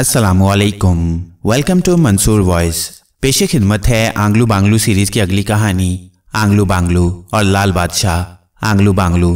अस्सलाम वालेकुम welcome to Mansoor voice पेशे खिदमत है आंगलू बांगलू सीरीज की अगली कहानी आंगलू बांगलू और लाल बादशाह आंगलू बांगलू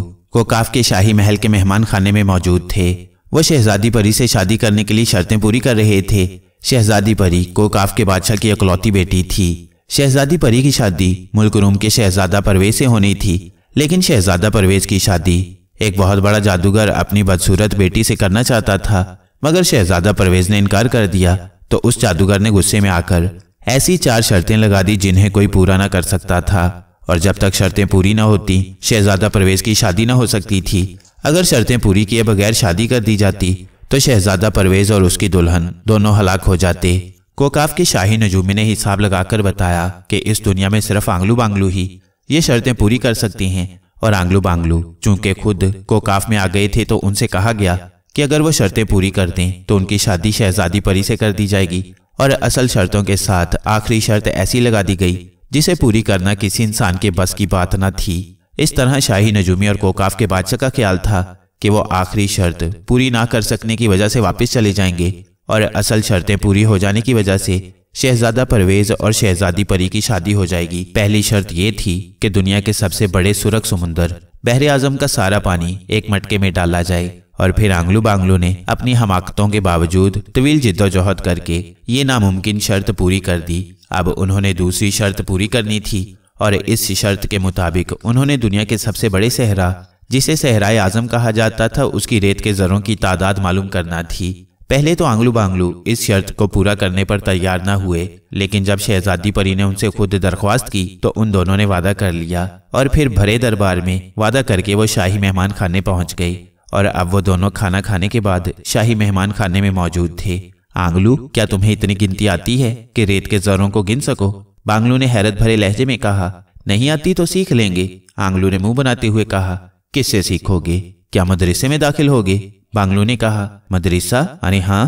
काफ के शाही महल के मेहमान खाने में मौजूद थे वो शहजादी परी से शादी करने के लिए शर्तें पूरी कर रहे थे शहजादी परी कोकाफ के बादशाह की अकलौती बेटी थी शहजादी परी की शादी मुल्क रूम के शहजादा परवेज से होनी थी लेकिन शहजादा परवेज की शादी एक बहुत बड़ा जादूगर अपनी बदसूरत बेटी से करना चाहता था मगर शहजादा परवेज ने इनकार कर दिया तो उस जादूगर ने गुस्से में आकर ऐसी चार शर्तें लगा दी जिन्हें कोई पूरा ना कर सकता था और जब तक शर्तें पूरी ना होती शहजादा परवेज की शादी ना हो सकती थी अगर शर्तें पूरी किए बगैर शादी कर दी जाती तो शहजादा परवेज और उसकी दुल्हन दोनों हलाक हो जाते कोकाफ के शाही नजूमी ने हिसाब लगाकर बताया कि इस दुनिया में सिर्फ आंगलू बांगलू ही ये शर्तें पूरी कर सकती हैं और आंगलू बांगलू चूंकि खुद कोकाफ में आ गए थे तो उनसे कहा गया कि अगर वो शर्तें पूरी कर दें तो उनकी शादी शहजादी परी से कर दी जाएगी और असल शर्तों के साथ आखिरी शर्त ऐसी लगा दी गई जिसे पूरी करना किसी इंसान के बस की बात न थी इस तरह शाही नजूमी और कोकाफ के बादशाह का ख्याल था कि वो आखिरी शर्त पूरी ना कर सकने की वजह से वापस चले जाएंगे और असल शर्तें पूरी हो जाने की वजह से शहजादा परवेज और शहजादी परी की शादी हो जाएगी पहली शर्त ये थी कि दुनिया के सबसे बड़े सुरख समुंदर बहर आजम का सारा पानी एक मटके में डाला जाए और फिर आंगलू बांगलू ने अपनी हमाकतों के बावजूद तवील जिद्दोजहद करके ये नामुमकिन शर्त पूरी कर दी अब उन्होंने दूसरी शर्त पूरी करनी थी और इस शर्त के मुताबिक उन्होंने दुनिया के सबसे बड़े सहरा जिसे सहराए आजम कहा जाता था उसकी रेत के जरों की तादाद मालूम करना थी पहले तो आंगलू बांगलू इस शर्त को पूरा करने पर तैयार न हुए लेकिन जब शहजादी परी ने उनसे खुद दरख्वास्त की तो उन दोनों ने वादा कर लिया और फिर भरे दरबार में वादा करके वो शाही मेहमान खाने पहुंच गई और अब वो दोनों खाना खाने के बाद शाही मेहमान खाने में मौजूद थे आंगलू क्या तुम्हें इतनी गिनती आती है कि रेत के जरों को गिन सको बांगलू ने हैरत भरे लहजे में कहा नहीं आती तो सीख लेंगे आंगलू ने मुंह बनाते हुए कहा किससे सीखोगे क्या मदरसे में दाखिल होगे बांग्लू ने कहा मदरसा अरे हाँ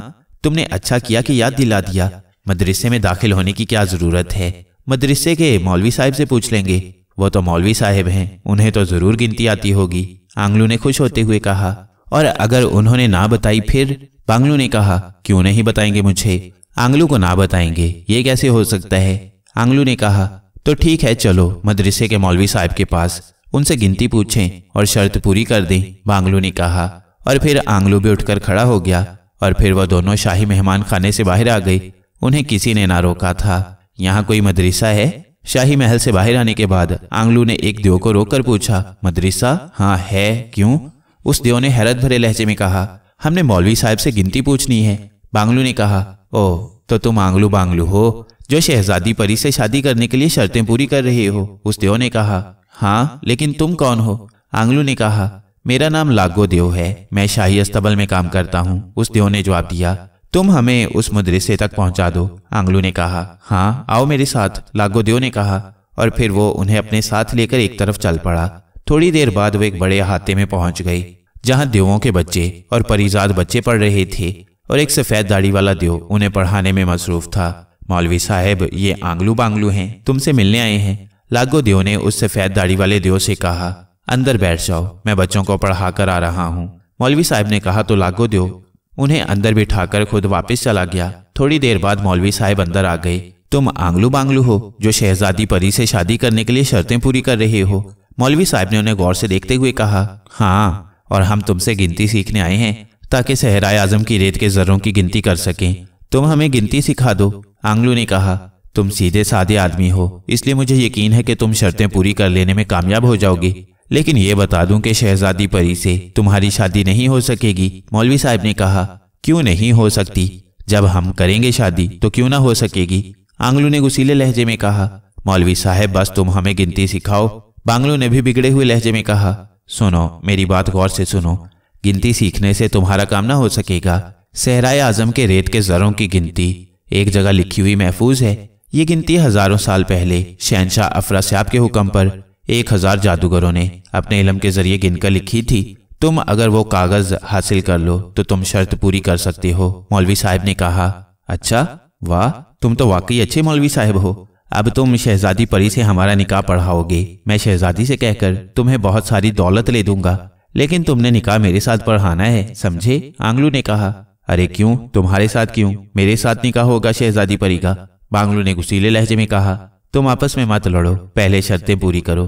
तुमने अच्छा किया कि याद दिला दिया मदरसे में दाखिल होने की क्या ज़रूरत है मदरसे के मौलवी साहब से पूछ लेंगे वो तो मौलवी साहब हैं उन्हें तो ज़रूर गिनती आती होगी आंगलू ने खुश होते हुए कहा और अगर उन्होंने ना बताई फिर बांगलू ने कहा क्यों नहीं बताएंगे मुझे आंगलू को ना बताएंगे ये कैसे हो सकता है आंगलू ने कहा तो ठीक है चलो मदरसे के मौलवी साहब के पास उनसे गिनती पूछें और शर्त पूरी कर दें बांगलू ने कहा और फिर आंगलू भी उठकर खड़ा हो गया और फिर वह दोनों शाही मेहमान खाने से बाहर आ गई उन्हें किसी ने ना रोका था यहाँ कोई मदरसा है शाही महल से बाहर आने के बाद आंगलू ने एक देव को रोककर पूछा मदरसा हाँ है क्यों उस देव ने हैरत भरे लहजे में कहा हमने मौलवी साहब से गिनती पूछनी है बांगलू ने कहा ओ तो तुम आंगलू बांगलू हो जो शहजादी परी से शादी करने के लिए शर्तें पूरी कर रही हो उस देव ने कहा हाँ लेकिन तुम कौन हो आंगलू ने कहा मेरा नाम लागो देव है मैं शाही अस्तबल में काम करता हूँ उस देव ने जवाब दिया तुम हमें उस मदरसे तक पहुँचा दो आंगलू ने कहा हाँ आओ मेरे साथ लागो देव ने कहा और फिर वो उन्हें अपने साथ लेकर एक तरफ चल पड़ा थोड़ी देर बाद वो एक बड़े हाथे में पहुंच गई जहाँ देवों के बच्चे और परिजात बच्चे पढ़ रहे थे और एक सफेद दाढ़ी वाला देव उन्हें पढ़ाने में मसरूफ था मौलवी साहेब ये आंगलू बांगलू हैं तुमसे मिलने आए हैं लागो देव ने उस सफेद दाढ़ी वाले देव से कहा अंदर बैठ जाओ मैं बच्चों को पढ़ाकर आ रहा हूँ मौलवी साहब ने कहा तो लागो दो उन्हें अंदर बिठाकर खुद वापस चला गया थोड़ी देर बाद मौलवी साहब अंदर आ गए तुम आंगलू बांगलू हो जो शहजादी परी से शादी करने के लिए शर्तें पूरी कर रहे हो मौलवी साहब ने उन्हें गौर से देखते हुए कहा हाँ और हम तुमसे गिनती सीखने आए हैं ताकि सहराए आजम की रेत के जर्रों की गिनती कर सकें तुम हमें गिनती सिखा दो आंगलू ने कहा तुम सीधे साधे आदमी हो इसलिए मुझे यकीन है कि तुम शर्तें पूरी कर लेने में कामयाब हो जाओगी लेकिन ये बता दूं कि शहजादी परी से तुम्हारी शादी नहीं हो सकेगी मौलवी साहब ने कहा क्यों नहीं हो सकती जब हम करेंगे शादी तो क्यों ना हो सकेगी आंगलू ने गुसीले लहजे में कहा मौलवी साहब बस तुम हमें गिनती सिखाओ बांगलू ने भी बिगड़े हुए लहजे में कहा सुनो मेरी बात गौर से सुनो गिनती सीखने से तुम्हारा काम ना हो सकेगा सहराए आजम के रेत के जरों की गिनती एक जगह लिखी हुई महफूज है ये गिनती हजारों साल पहले शहनशाह अफरा साहब के हुक्म पर एक हजार जादूगरों ने अपने इलम के जरिए गिनकर लिखी थी तुम अगर वो कागज हासिल कर लो तो तुम शर्त पूरी कर सकते हो मौलवी साहब ने कहा अच्छा वाह तुम तो वाकई अच्छे मौलवी साहब हो अब तुम शहजादी परी से हमारा निकाह पढ़ाओगे मैं शहजादी से कहकर तुम्हें बहुत सारी दौलत ले दूंगा लेकिन तुमने निकाह मेरे साथ पढ़ाना है समझे आंगलू ने कहा अरे क्यों तुम्हारे साथ क्यों मेरे साथ निकाह होगा शहजादी परी का बांगलू ने घुसीले लहजे में कहा तुम आपस में मत लड़ो पहले शर्तें पूरी करो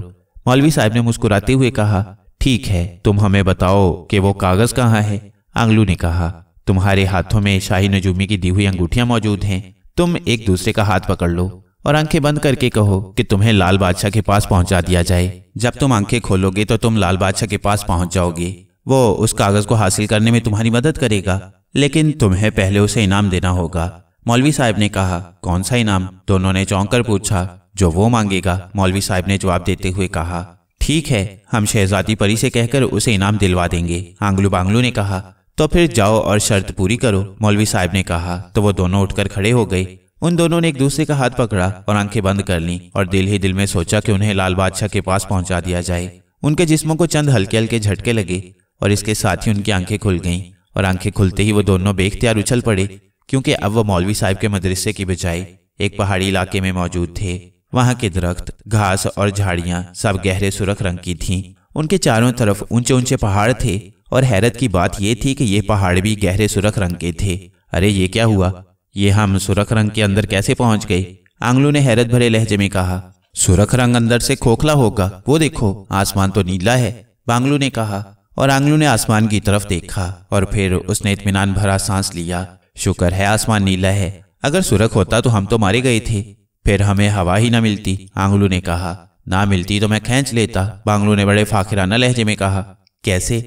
मौलवी साहब ने मुस्कुराते हुए कहा ठीक है तुम हमें बताओ कि वो कागज कहाँ है आंगलू ने कहा तुम्हारे हाथों में शाही नजूमी की दी हुई अंगूठियां मौजूद हैं तुम एक दूसरे का हाथ पकड़ लो और आंखें बंद करके कहो कि तुम्हें लाल बादशाह के पास पहुंचा दिया जाए जब तुम आंखें खोलोगे तो तुम लाल बादशाह के पास पहुंच जाओगे वो उस कागज को हासिल करने में तुम्हारी मदद करेगा लेकिन तुम्हें पहले उसे इनाम देना होगा मौलवी साहब ने कहा कौन सा इनाम दोनों ने चौंक कर पूछा जो वो मांगेगा मौलवी साहब ने जवाब देते हुए कहा ठीक है हम शहजादी परी से कहकर उसे इनाम दिलवा देंगे आंगलू बांगलू ने कहा तो फिर जाओ और शर्त पूरी करो मौलवी साहब ने कहा तो वो दोनों उठकर खड़े हो गए उन दोनों ने एक दूसरे का हाथ पकड़ा और आंखें बंद कर ली और दिल ही दिल में सोचा कि उन्हें लाल बादशाह के पास पहुंचा दिया जाए उनके जिस्मों को चंद हल्के हल्के झटके लगे और इसके साथ ही उनकी आंखें खुल गईं और आंखें खुलते ही वो दोनों बेख्तियार उछल पड़े क्योंकि अब वो मौलवी साहब के मदरसे की बजाय एक पहाड़ी इलाके में मौजूद थे वहाँ के दरख्त घास और झाड़ियाँ सब गहरे सुरख रंग की थीं उनके चारों तरफ ऊंचे ऊंचे पहाड़ थे और हैरत की बात यह थी कि ये पहाड़ भी गहरे सुरख रंग के थे अरे ये क्या हुआ ये हम सुरख रंग के अंदर कैसे पहुंच गए आंगलू ने हैरत भरे लहजे में कहा सुरख रंग अंदर से खोखला होगा वो देखो आसमान तो नीला है बांगलू ने कहा और आंगलू ने आसमान की तरफ देखा और फिर उसने इतमान भरा सांस लिया शुक्र है आसमान नीला है अगर सुरख होता तो हम तो मारे गए थे फिर हमें हवा ही ना मिलती आंगलू ने कहा ना मिलती तो मैं खेच लेता बांगलू ने बड़े फाखिराना लहजे में कहा कैसे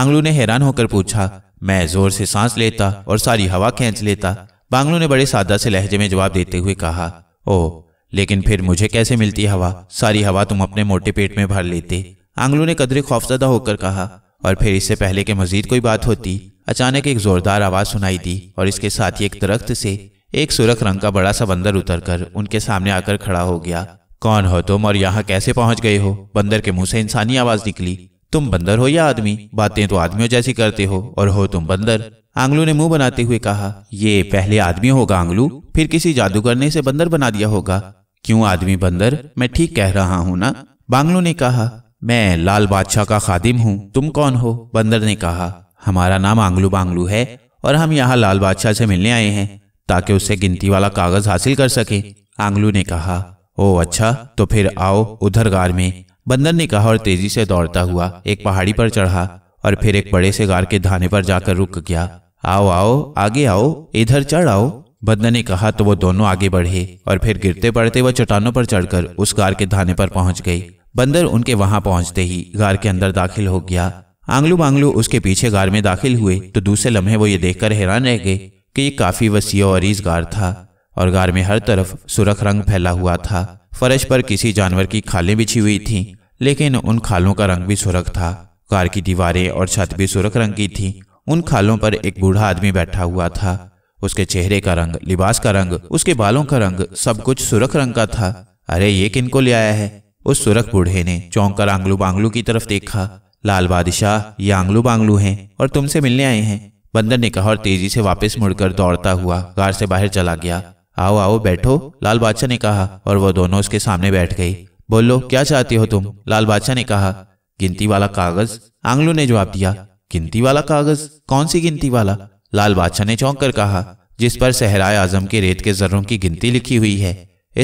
आंगलू ने हैरान होकर पूछा मैं जोर से सांस लेता और सारी हवा खेच लेता बांगलू ने बड़े सादा से लहजे में जवाब देते हुए कहा ओह लेकिन फिर मुझे कैसे मिलती हवा सारी हवा तुम अपने मोटे पेट में भर लेते आंगलू ने कदरे खौफजदा होकर कहा और फिर इससे पहले के मजीद कोई बात होती अचानक एक जोरदार आवाज सुनाई दी और इसके साथ ही एक दरख्त से एक सुरख रंग का बड़ा सा बंदर उतरकर उनके सामने आकर खड़ा हो गया कौन हो तुम और यहाँ कैसे पहुंच गए हो बंदर के मुंह से इंसानी आवाज निकली तुम बंदर हो या आदमी बातें तो आदमियों जैसी करते हो और हो तुम बंदर आंगलू ने मुंह बनाते हुए कहा ये पहले आदमी होगा आंगलू फिर किसी जादूगर ने इसे बंदर बना दिया होगा क्यों आदमी बंदर मैं ठीक कह रहा हूँ ना बांगलू ने कहा मैं लाल बादशाह का खादिम हूँ तुम कौन हो बंदर ने कहा हमारा नाम आंगलू बांगलू है और हम यहाँ लाल बादशाह से मिलने आए हैं ताकि उससे गिनती वाला कागज हासिल कर सके आंगलू ने कहा ओ अच्छा तो फिर आओ उधर गार में बंदर ने कहा और तेजी से दौड़ता हुआ एक पहाड़ी पर चढ़ा और फिर एक बड़े से गार के धाने पर जाकर रुक गया आओ आओ आगे आओ इधर चढ़ आओ बंदर ने कहा तो वो दोनों आगे बढ़े और फिर गिरते पड़ते वह चट्टानों पर चढ़कर उस गार के धाने पर पहुंच गई बंदर उनके वहां पहुंचते ही गार के अंदर दाखिल हो गया आंगलू बांगलू उसके पीछे गार में दाखिल हुए तो दूसरे लम्हे वो ये देखकर हैरान रह गए कि ये काफी वसी और अरीज गार था और गार में हर तरफ सुरख रंग फैला हुआ था फर्श पर किसी जानवर की खालें बिछी हुई थीं लेकिन उन खालों का रंग भी सुरख था कार की दीवारें और छत भी सुरख रंग की थी उन खालों पर एक बूढ़ा आदमी बैठा हुआ था उसके चेहरे का रंग लिबास का रंग उसके बालों का रंग सब कुछ सुरख रंग का था अरे ये किनको ले आया है उस सुरख बूढ़े ने चौंक कर आंगलू बांगलू की तरफ देखा लाल बादशाह ये आंगलू बांगलू हैं और तुमसे मिलने आए हैं बंदर ने कहा और तेजी से वापस मुड़कर दौड़ता हुआ कार से बाहर चला गया आओ आओ बैठो लाल बादशाह ने कहा और वह दोनों उसके सामने बैठ गई बोलो क्या चाहती हो तुम लाल बादशाह ने कहा गिनती वाला कागज आंगलू ने जवाब दिया गिनती वाला कागज कौन सी गिनती वाला लाल बादशाह ने चौंक कर कहा जिस पर सहराय आजम के रेत के जर्रों की गिनती लिखी हुई है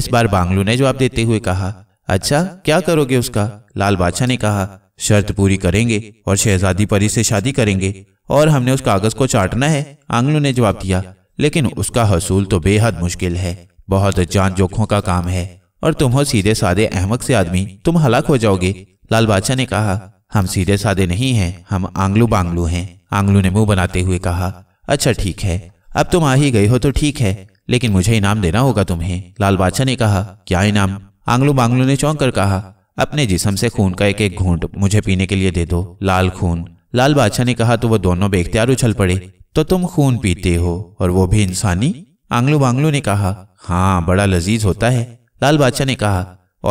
इस बार बांगलू ने जवाब देते हुए कहा अच्छा क्या करोगे उसका लाल बादशाह ने कहा शर्त पूरी करेंगे और शहजादी परी से शादी करेंगे और हमने उस कागज को चाटना है आंगलू ने जवाब दिया लेकिन उसका हसूल तो बेहद मुश्किल है बहुत जान जोखों का काम है और तुम हो सीधे साधे अहमक से आदमी तुम हलाक हो जाओगे लाल बादशाह ने कहा हम सीधे साधे नहीं हैं हम आंगलू बांगलू हैं आंगलू ने मुंह बनाते हुए कहा अच्छा ठीक है अब तुम आ ही गए हो तो ठीक है लेकिन मुझे इनाम देना होगा तुम्हें लाल बादशाह ने कहा क्या इनाम आंगलू बांगलू ने चौंक कर कहा अपने जिसम से खून का एक एक घूंट मुझे पीने के लिए दे दो लाल खून लाल बादशाह ने कहा तो वो दोनों बेख्तियार उछल पड़े तो तुम खून पीते हो और वो भी इंसानी आंगलू बांगलू ने कहा हाँ बड़ा लजीज होता है लाल बादशाह ने कहा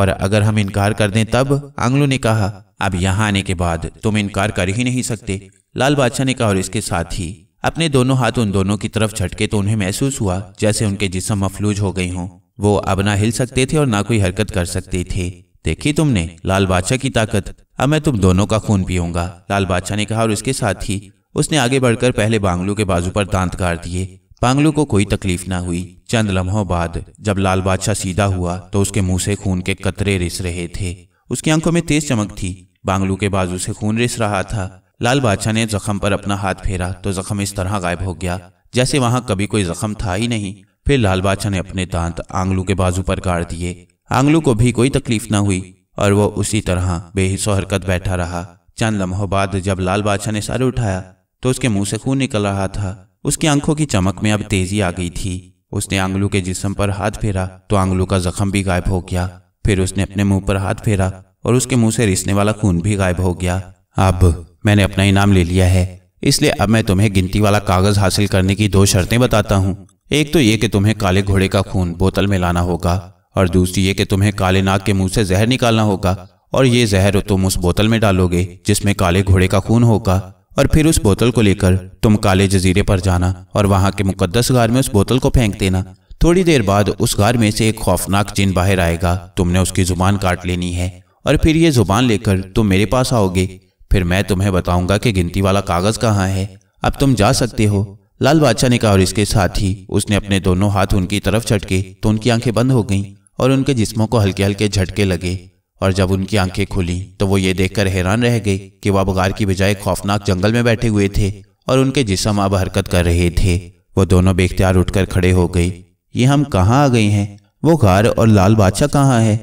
और अगर हम इनकार कर दें तब आंगलू ने कहा अब यहाँ आने के बाद तुम इनकार कर ही नहीं सकते लाल बादशाह ने कहा और इसके साथ ही अपने दोनों हाथ उन दोनों की तरफ झटके तो उन्हें महसूस हुआ जैसे उनके जिसम मफलूज हो गई हों वो अब ना हिल सकते थे और ना कोई हरकत कर सकते थे देखी तुमने लाल बादशाह की ताकत अब मैं तुम दोनों का खून पीऊंगा लाल बादशाह ने कहा और उसके साथ ही उसने आगे बढ़कर पहले बांगलू के बाजू पर दांत गाड़ दिए बांगलू को कोई तकलीफ ना हुई चंद लम्हों बाद जब लाल बादशाह सीधा हुआ तो उसके मुंह से खून के कतरे रिस रहे थे उसकी आंखों में तेज चमक थी बांगलू के बाजू से खून रिस रहा था लाल बादशाह ने जख्म पर अपना हाथ फेरा तो जख्म इस तरह गायब हो गया जैसे वहां कभी कोई जख्म था ही नहीं फिर लाल बादशाह ने अपने दांत आंगलू के बाजू पर गाड़ दिए आंगलू को भी कोई तकलीफ न हुई और वो उसी तरह बेहिसो हरकत बैठा रहा चंद लम्हों बाद जब लाल बादशाह ने सर उठाया तो उसके मुंह से खून निकल रहा था उसकी आंखों की चमक में अब तेजी आ गई थी उसने आंगलू के जिस्म पर हाथ फेरा तो आंगलू का जख्म भी गायब हो गया फिर उसने अपने मुंह पर हाथ फेरा और उसके मुंह से रिसने वाला खून भी गायब हो गया अब मैंने अपना इनाम ले लिया है इसलिए अब मैं तुम्हें गिनती वाला कागज हासिल करने की दो शर्तें बताता हूँ एक तो ये कि तुम्हें काले घोड़े का खून बोतल में लाना होगा और दूसरी ये कि तुम्हें काले नाग के मुंह से जहर निकालना होगा और ये जहर तुम उस बोतल में डालोगे जिसमें काले घोड़े का खून होगा और फिर उस बोतल को लेकर तुम काले जजीरे पर जाना और वहाँ के मुकदस गार में उस बोतल को फेंक देना थोड़ी देर बाद उस गार में से एक खौफनाक जिन बाहर आएगा तुमने उसकी जुबान काट लेनी है और फिर ये जुबान लेकर तुम मेरे पास आओगे फिर मैं तुम्हें बताऊंगा कि गिनती वाला कागज कहाँ है अब तुम जा सकते हो लाल बादशाह ने कहा और इसके साथ ही उसने अपने दोनों हाथ उनकी तरफ छटके तो उनकी आंखें बंद हो गईं और उनके जिस्मों को हल्के हल्के झटके लगे और जब उनकी आंखें खुली तो वो ये देखकर हैरान रह गई कि वह बगार की बजाय खौफनाक जंगल में बैठे हुए थे और उनके जिसम अब हरकत कर रहे थे वो दोनों बेख्तियार उठकर खड़े हो गई ये हम कहाँ आ गए हैं वो घर और लाल बादशाह कहाँ है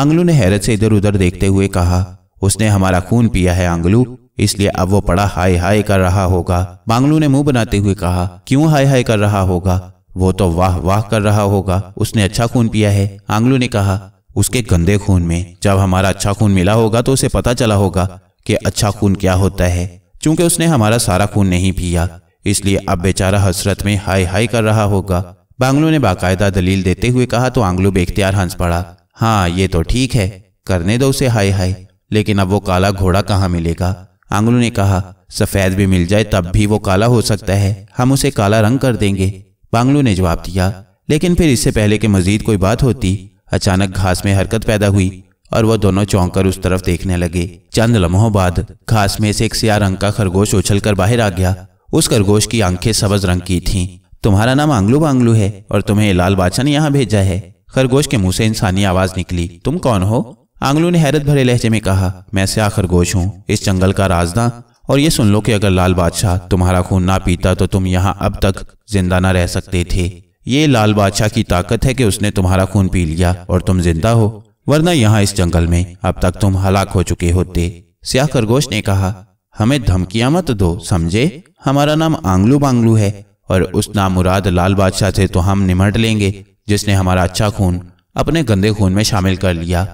आंगलू ने हैरत से इधर उधर देखते हुए कहा उसने हमारा खून पिया है आंगलू इसलिए अब वो पड़ा हाय हाय कर रहा होगा बांगलू ने मुंह बनाते हुए कहा क्यों हाय हाय कर रहा होगा वो तो वाह वाह कर रहा होगा उसने अच्छा खून पिया है आंगलू ने कहा उसके गंदे खून में जब हमारा अच्छा खून मिला होगा तो उसे पता चला होगा कि अच्छा खून क्या होता है चूंकि उसने हमारा सारा खून नहीं पिया इसलिए अब बेचारा हसरत में हाय हाय कर रहा होगा बांगलू ने बाकायदा दलील देते हुए कहा तो आंगलू बेख्तियार हंस पड़ा हाँ ये तो ठीक है करने दो उसे हाय हाय लेकिन अब वो काला घोड़ा कहाँ मिलेगा आंगलू ने कहा सफेद भी मिल जाए तब भी वो काला हो सकता है हम उसे काला रंग कर देंगे बांगलू ने जवाब दिया लेकिन फिर इससे पहले कि मजीद कोई बात होती अचानक घास में हरकत पैदा हुई और वह दोनों चौंक कर उस तरफ देखने लगे चंद लम्हों बाद घास में से एक सिया रंग का खरगोश उछल कर बाहर आ गया उस खरगोश की आंखें सबज रंग की थी तुम्हारा नाम आंगलू बांगलू है और तुम्हें लाल बादशाह ने यहाँ भेजा है खरगोश के मुंह से इंसानी आवाज निकली तुम कौन हो आंगलू ने हैरत भरे लहजे में कहा मैं स्या खरगोश हूँ इस जंगल का राजदा और ये सुन लो कि अगर लाल बादशाह तुम्हारा खून ना पीता तो तुम यहाँ अब तक जिंदा ना रह सकते थे ये लाल बादशाह की ताकत है कि उसने तुम्हारा खून पी लिया और तुम जिंदा हो वरना यहाँ इस जंगल में अब तक तुम हलाक हो चुके होते सियाह खरगोश ने कहा हमें धमकियां मत दो समझे हमारा नाम आंगलू बांगलू है और उस नाम मुराद लाल बादशाह थे तो हम निमट लेंगे जिसने हमारा अच्छा खून अपने गंदे खून में शामिल कर लिया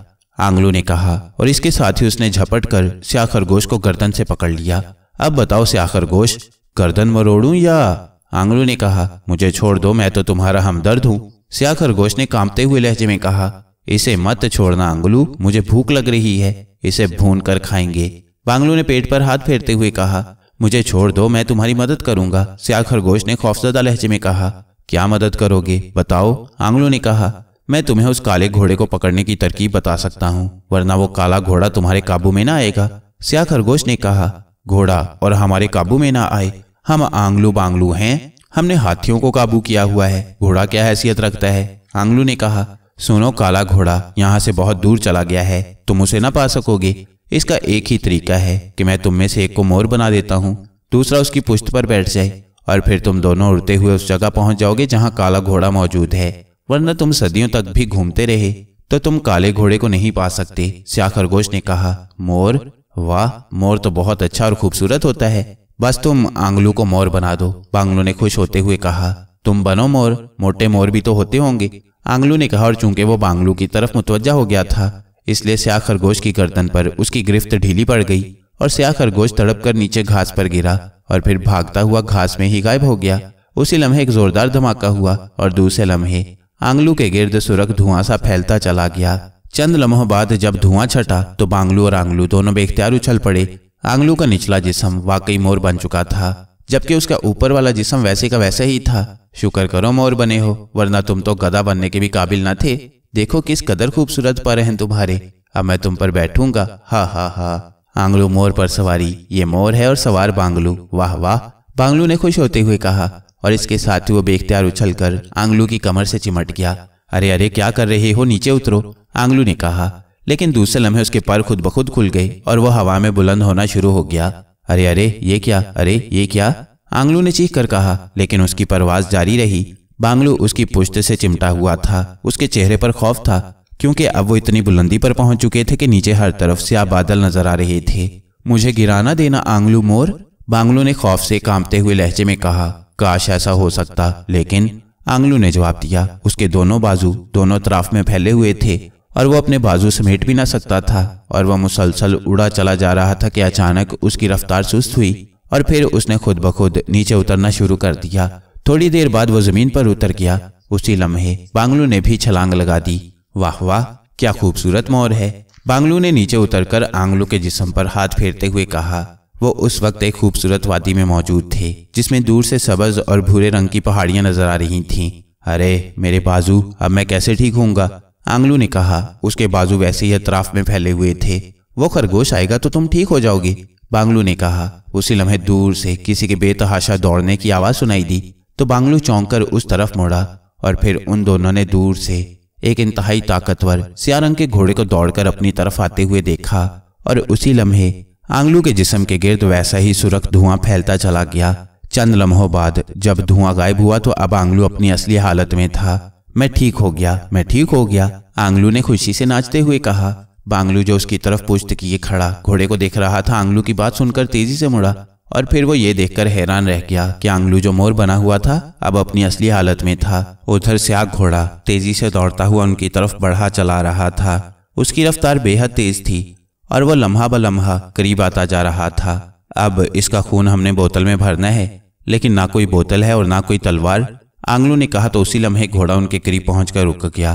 आंगलू ने कहा और इसके साथ ही उसने झपट कर स्या खरगोश को गर्दन से पकड़ लिया अब बताओ स्या खरगोश गर्दन मरोडू या आंगलू ने कहा मुझे छोड़ दो मैं तो तुम्हारा हमदर्द हूँ स्या खरगोश ने कांपते हुए लहजे में कहा इसे मत छोड़ना आंगलू मुझे भूख लग रही है इसे भून कर खाएंगे बांगलू ने पेट पर हाथ फेरते हुए कहा मुझे छोड़ दो मैं तुम्हारी मदद करूंगा स्या खरगोश ने खौफजदा लहजे में कहा क्या मदद करोगे बताओ आंगलू ने कहा मैं तुम्हें उस काले घोड़े को पकड़ने की तरकीब बता सकता हूँ वरना वो काला घोड़ा तुम्हारे काबू में ना आएगा सिया खरगोश ने कहा घोड़ा और हमारे काबू में ना आए हम आंगलू बांगलू हैं हमने हाथियों को काबू किया हुआ है घोड़ा क्या हैसियत रखता है आंगलू ने कहा सुनो काला घोड़ा यहाँ से बहुत दूर चला गया है तुम उसे ना पा सकोगे इसका एक ही तरीका है कि मैं तुम में से एक को मोर बना देता हूँ दूसरा उसकी पुश्त पर बैठ जाए और फिर तुम दोनों उड़ते हुए उस जगह पहुंच जाओगे जहाँ काला घोड़ा मौजूद है वरना तुम सदियों तक भी घूमते रहे तो तुम काले घोड़े को नहीं पा सकते श्या खरगोश ने कहा मोर वाह मोर तो बहुत अच्छा और खूबसूरत होता है बस तुम आंगलू को मोर बना दो बांगलू ने खुश होते हुए कहा तुम बनो मोर मोटे मोर भी तो होते होंगे आंगलू ने कहा और चूंकि वो बांगलू की तरफ मुतवजा हो गया था इसलिए स्या खरगोश की गर्दन पर उसकी गिरफ्त ढीली पड़ गई और स्या खरगोश तड़प कर नीचे घास पर गिरा और फिर भागता हुआ घास में ही गायब हो गया उसी लम्हे एक जोरदार धमाका हुआ और दूसरे लम्हे आंगलू के गिर्द सुरख धुआं सा फैलता चला गया चंद लम्हों बाद जब धुआं छटा तो बांगलू और आंगलू दोनों बेख्तियार उछल पड़े आंगलू का निचला जिसम वाकई मोर बन चुका था जबकि उसका ऊपर वाला जिसम वैसे का वैसे ही था शुक्र करो मोर बने हो वरना तुम तो गधा बनने के भी काबिल ना थे देखो किस कदर खूबसूरत पर हैं तुम्हारे अब मैं तुम पर बैठूंगा हा हा हा आंगलू मोर पर सवारी ये मोर है और सवार बांगलू वाह वाह बांगलू ने खुश होते हुए कहा और इसके साथ ही वो बेख्तियार उछल कर आंगलू की कमर से चिमट गया अरे अरे क्या कर रहे हो नीचे उतरो आंगलू ने कहा लेकिन दूसरे लम्हे उसके पर खुद बखुद खुल गए और वह हवा में बुलंद होना शुरू हो गया अरे अरे ये क्या अरे ये क्या आंगलू ने चीख कर कहा लेकिन उसकी परवाज जारी रही बांगलू उसकी पुश्त से चिमटा हुआ था उसके चेहरे पर खौफ था क्योंकि अब वो इतनी बुलंदी पर पहुंच चुके थे कि नीचे हर तरफ से आप बादल नजर आ रहे थे मुझे गिराना देना आंगलू मोर बांगलू ने खौफ से कांपते हुए लहजे में कहा काश ऐसा हो सकता लेकिन आंगलू ने जवाब दिया उसके दोनों बाजू दोनों तरफ में फैले हुए थे और वो अपने बाजू समेट भी ना सकता था और वह मुसलसल उड़ा चला जा रहा था कि अचानक उसकी रफ्तार सुस्त हुई और फिर उसने खुद ब खुद नीचे उतरना शुरू कर दिया थोड़ी देर बाद वो जमीन पर उतर गया उसी लम्हे बांगलू ने भी छलांग लगा दी वाह वाह क्या खूबसूरत मोर है बांगलू ने नीचे उतरकर आंगलू के जिसम पर हाथ फेरते हुए कहा वो उस वक्त एक खूबसूरत वादी में मौजूद थे जिसमें दूर से सबज और भूरे रंग की पहाड़ियां नजर आ रही थीं। अरे मेरे बाजू अब मैं कैसे ठीक होऊंगा आंगलू ने कहा उसके बाजू वैसे ही अतराफ में फैले हुए थे वो खरगोश आएगा तो तुम ठीक हो जाओगी बांगलू ने कहा उसी लम्हे दूर से किसी के बेतहाशा दौड़ने की आवाज सुनाई दी तो बांगलू चौंक उस तरफ मुड़ा और फिर उन दोनों ने दूर से एक इंतहाई ताकतवर सिया रंग के घोड़े को दौड़कर अपनी तरफ आते हुए देखा और उसी लम्हे आंगलू के जिसम के गिर्द वैसा ही सुरख धुआं फैलता चला गया चंद लम्हों बाद जब धुआं गायब हुआ तो अब आंगलू अपनी असली हालत में था मैं ठीक हो गया मैं ठीक हो गया आंगलू ने खुशी से नाचते हुए कहा बांगलू जो उसकी तरफ पुष्ट किए खड़ा घोड़े को देख रहा था आंगलू की बात सुनकर तेजी से मुड़ा और फिर वो ये देखकर हैरान रह गया कि आंगलू जो मोर बना हुआ था अब अपनी असली हालत में था उधर से आग घोड़ा तेजी से दौड़ता हुआ उनकी तरफ बढ़ा चला रहा था उसकी रफ्तार बेहद तेज थी और वो लम्हा ब लम्हा करीब आता जा रहा था अब इसका खून हमने बोतल में भरना है लेकिन ना कोई बोतल है और ना कोई तलवार आंगलू ने कहा तो उसी लम्हे घोड़ा उनके करीब पहुंचकर रुक गया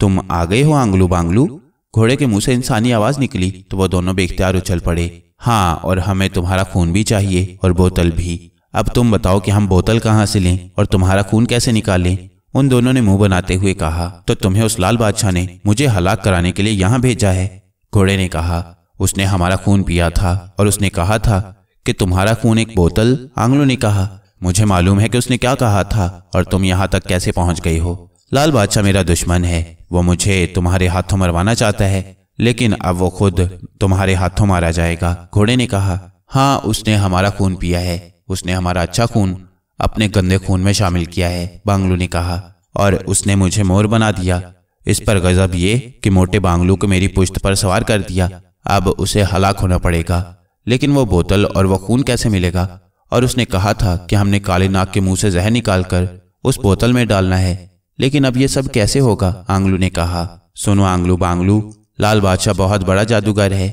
तुम आ गए हो आंगलू बांगलू घोड़े के मुंह से इंसानी आवाज निकली तो वो दोनों बेख्तियार उछल पड़े हाँ और हमें तुम्हारा खून भी चाहिए और बोतल भी अब तुम बताओ कि हम बोतल कहाँ से लें और तुम्हारा खून कैसे निकालें उन दोनों ने मुंह बनाते हुए कहा तो तुम्हें उस लाल बादशाह ने मुझे हलाक कराने के लिए यहाँ भेजा है घोड़े ने कहा उसने हमारा खून पिया था और उसने कहा था कि तुम्हारा खून एक बोतल आंगलों ने कहा मुझे मालूम है कि उसने क्या कहा था और तुम यहाँ तक कैसे पहुंच गई हो लाल बादशाह मेरा दुश्मन है वो मुझे तुम्हारे हाथों मरवाना चाहता है लेकिन अब वो खुद तुम्हारे हाथों मारा जाएगा घोड़े ने कहा हाँ उसने हमारा खून पिया है उसने हमारा अच्छा खून अपने गंदे खून में शामिल किया है बांगलू ने कहा और उसने मुझे मोर बना दिया इस पर गजब ये कि मोटे बांगलू को मेरी पुश्त पर सवार कर दिया अब उसे हलाक होना पड़ेगा लेकिन वो बोतल और वह खून कैसे मिलेगा और उसने कहा था कि हमने काले नाक के मुंह से जहर निकाल कर उस बोतल में डालना है लेकिन अब ये सब कैसे होगा आंगलू ने कहा सुनो आंगलू बांगलू लाल बादशाह बहुत बड़ा जादूगर है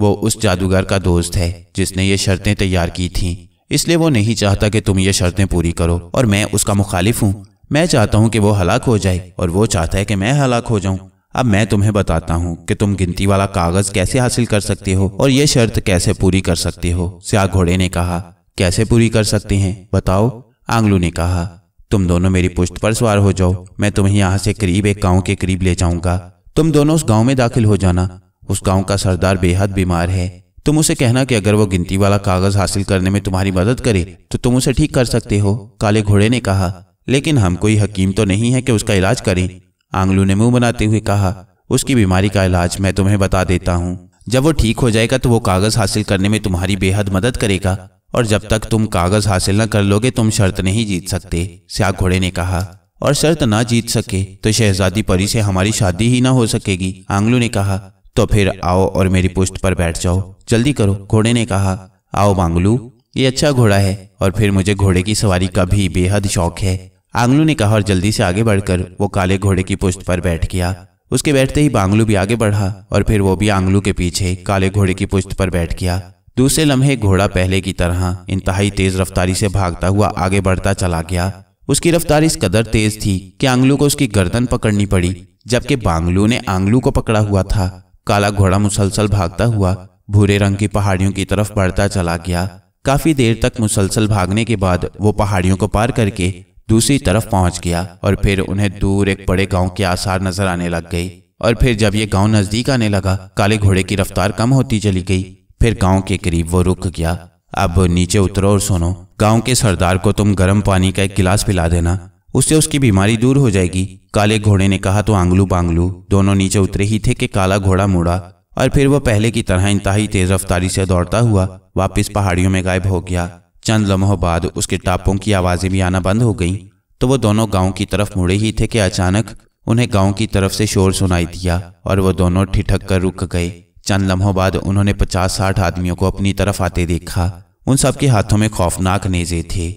वो उस जादूगर का दोस्त है जिसने ये शर्तें तैयार की थीं इसलिए वो नहीं चाहता कि तुम ये शर्तें पूरी करो और मैं उसका मुखालिफ हूँ मैं चाहता हूँ कि वो हलाक हो जाए और वो चाहता है कि मैं हलाक हो जाऊँ अब मैं तुम्हें बताता हूँ कि तुम गिनती वाला कागज कैसे हासिल कर सकते हो और ये शर्त कैसे पूरी कर सकते हो स्याह घोड़े ने कहा कैसे पूरी कर सकते हैं बताओ आंगलू ने कहा तुम दोनों मेरी पुष्ट पर सवार हो जाओ मैं तुम्हें यहाँ से करीब एक गाँव के करीब ले जाऊंगा तुम दोनों उस गाँव में दाखिल हो जाना उस गाँव का सरदार बेहद बीमार है तुम उसे कहना कि अगर वो गिनती वाला कागज हासिल करने में तुम्हारी मदद करे तो तुम उसे ठीक कर सकते हो काले घोड़े ने कहा लेकिन हम कोई हकीम तो नहीं है कि उसका इलाज करें आंगलू ने मुंह बनाते हुए कहा उसकी बीमारी का इलाज मैं तुम्हें बता देता हूँ जब वो ठीक हो जाएगा तो वो कागज़ हासिल करने में तुम्हारी बेहद मदद करेगा और जब तक तुम कागज़ हासिल न कर लोगे तुम शर्त नहीं जीत सकते स्याग घोड़े ने कहा और शर्त ना जीत सके तो शहजादी परी से हमारी शादी ही ना हो सकेगी आंगलू ने कहा तो फिर आओ और मेरी पुष्ट पर बैठ जाओ जल्दी करो घोड़े ने कहा आओ बांगलू ये अच्छा घोड़ा है और फिर मुझे घोड़े की सवारी का भी बेहद शौक है आंगलू ने कहा और जल्दी से आगे बढ़कर वो काले घोड़े की पुष्ट पर बैठ गया उसके बैठते ही बांगलू भी आगे बढ़ा और फिर वो भी आंगलू के पीछे काले घोड़े की पुष्ट पर बैठ गया दूसरे लम्हे घोड़ा पहले की तरह इंतहाई तेज रफ्तारी से भागता हुआ आगे बढ़ता चला गया उसकी रफ्तार इस कदर तेज थी कि आंगलू को उसकी गर्दन पकड़नी पड़ी जबकि बांगलू ने आंगलू को पकड़ा हुआ था काला घोड़ा मुसलसल भागता हुआ भूरे रंग की पहाड़ियों की तरफ बढ़ता चला गया काफी देर तक मुसलसल भागने के बाद वो पहाड़ियों को पार करके दूसरी तरफ पहुंच गया और फिर उन्हें दूर एक बड़े गांव के आसार नजर आने लग गए और फिर जब ये गांव नजदीक आने लगा काले घोड़े की रफ्तार कम होती चली गई फिर गांव के करीब वो रुक गया अब नीचे उतरो और सुनो गांव के सरदार को तुम गर्म पानी का एक गिलास पिला देना उससे उसकी बीमारी दूर हो जाएगी काले घोड़े ने कहा तो आंगलू बांगलू दोनों नीचे उतरे ही थे कि काला घोड़ा मुड़ा और फिर वो पहले की तरह इंतहाई तेज रफ्तारी से दौड़ता हुआ वापिस पहाड़ियों में गायब हो गया चंद लम्हों बाद उसके टापों की आवाज़ें भी आना बंद हो गईं तो वो दोनों गांव की तरफ मुड़े ही थे कि अचानक उन्हें गांव की तरफ से शोर सुनाई दिया और वो दोनों ठिठक कर रुक गए चंद लम्हों बाद उन्होंने पचास साठ आदमियों को अपनी तरफ आते देखा उन सबके हाथों में खौफनाक नेजे थे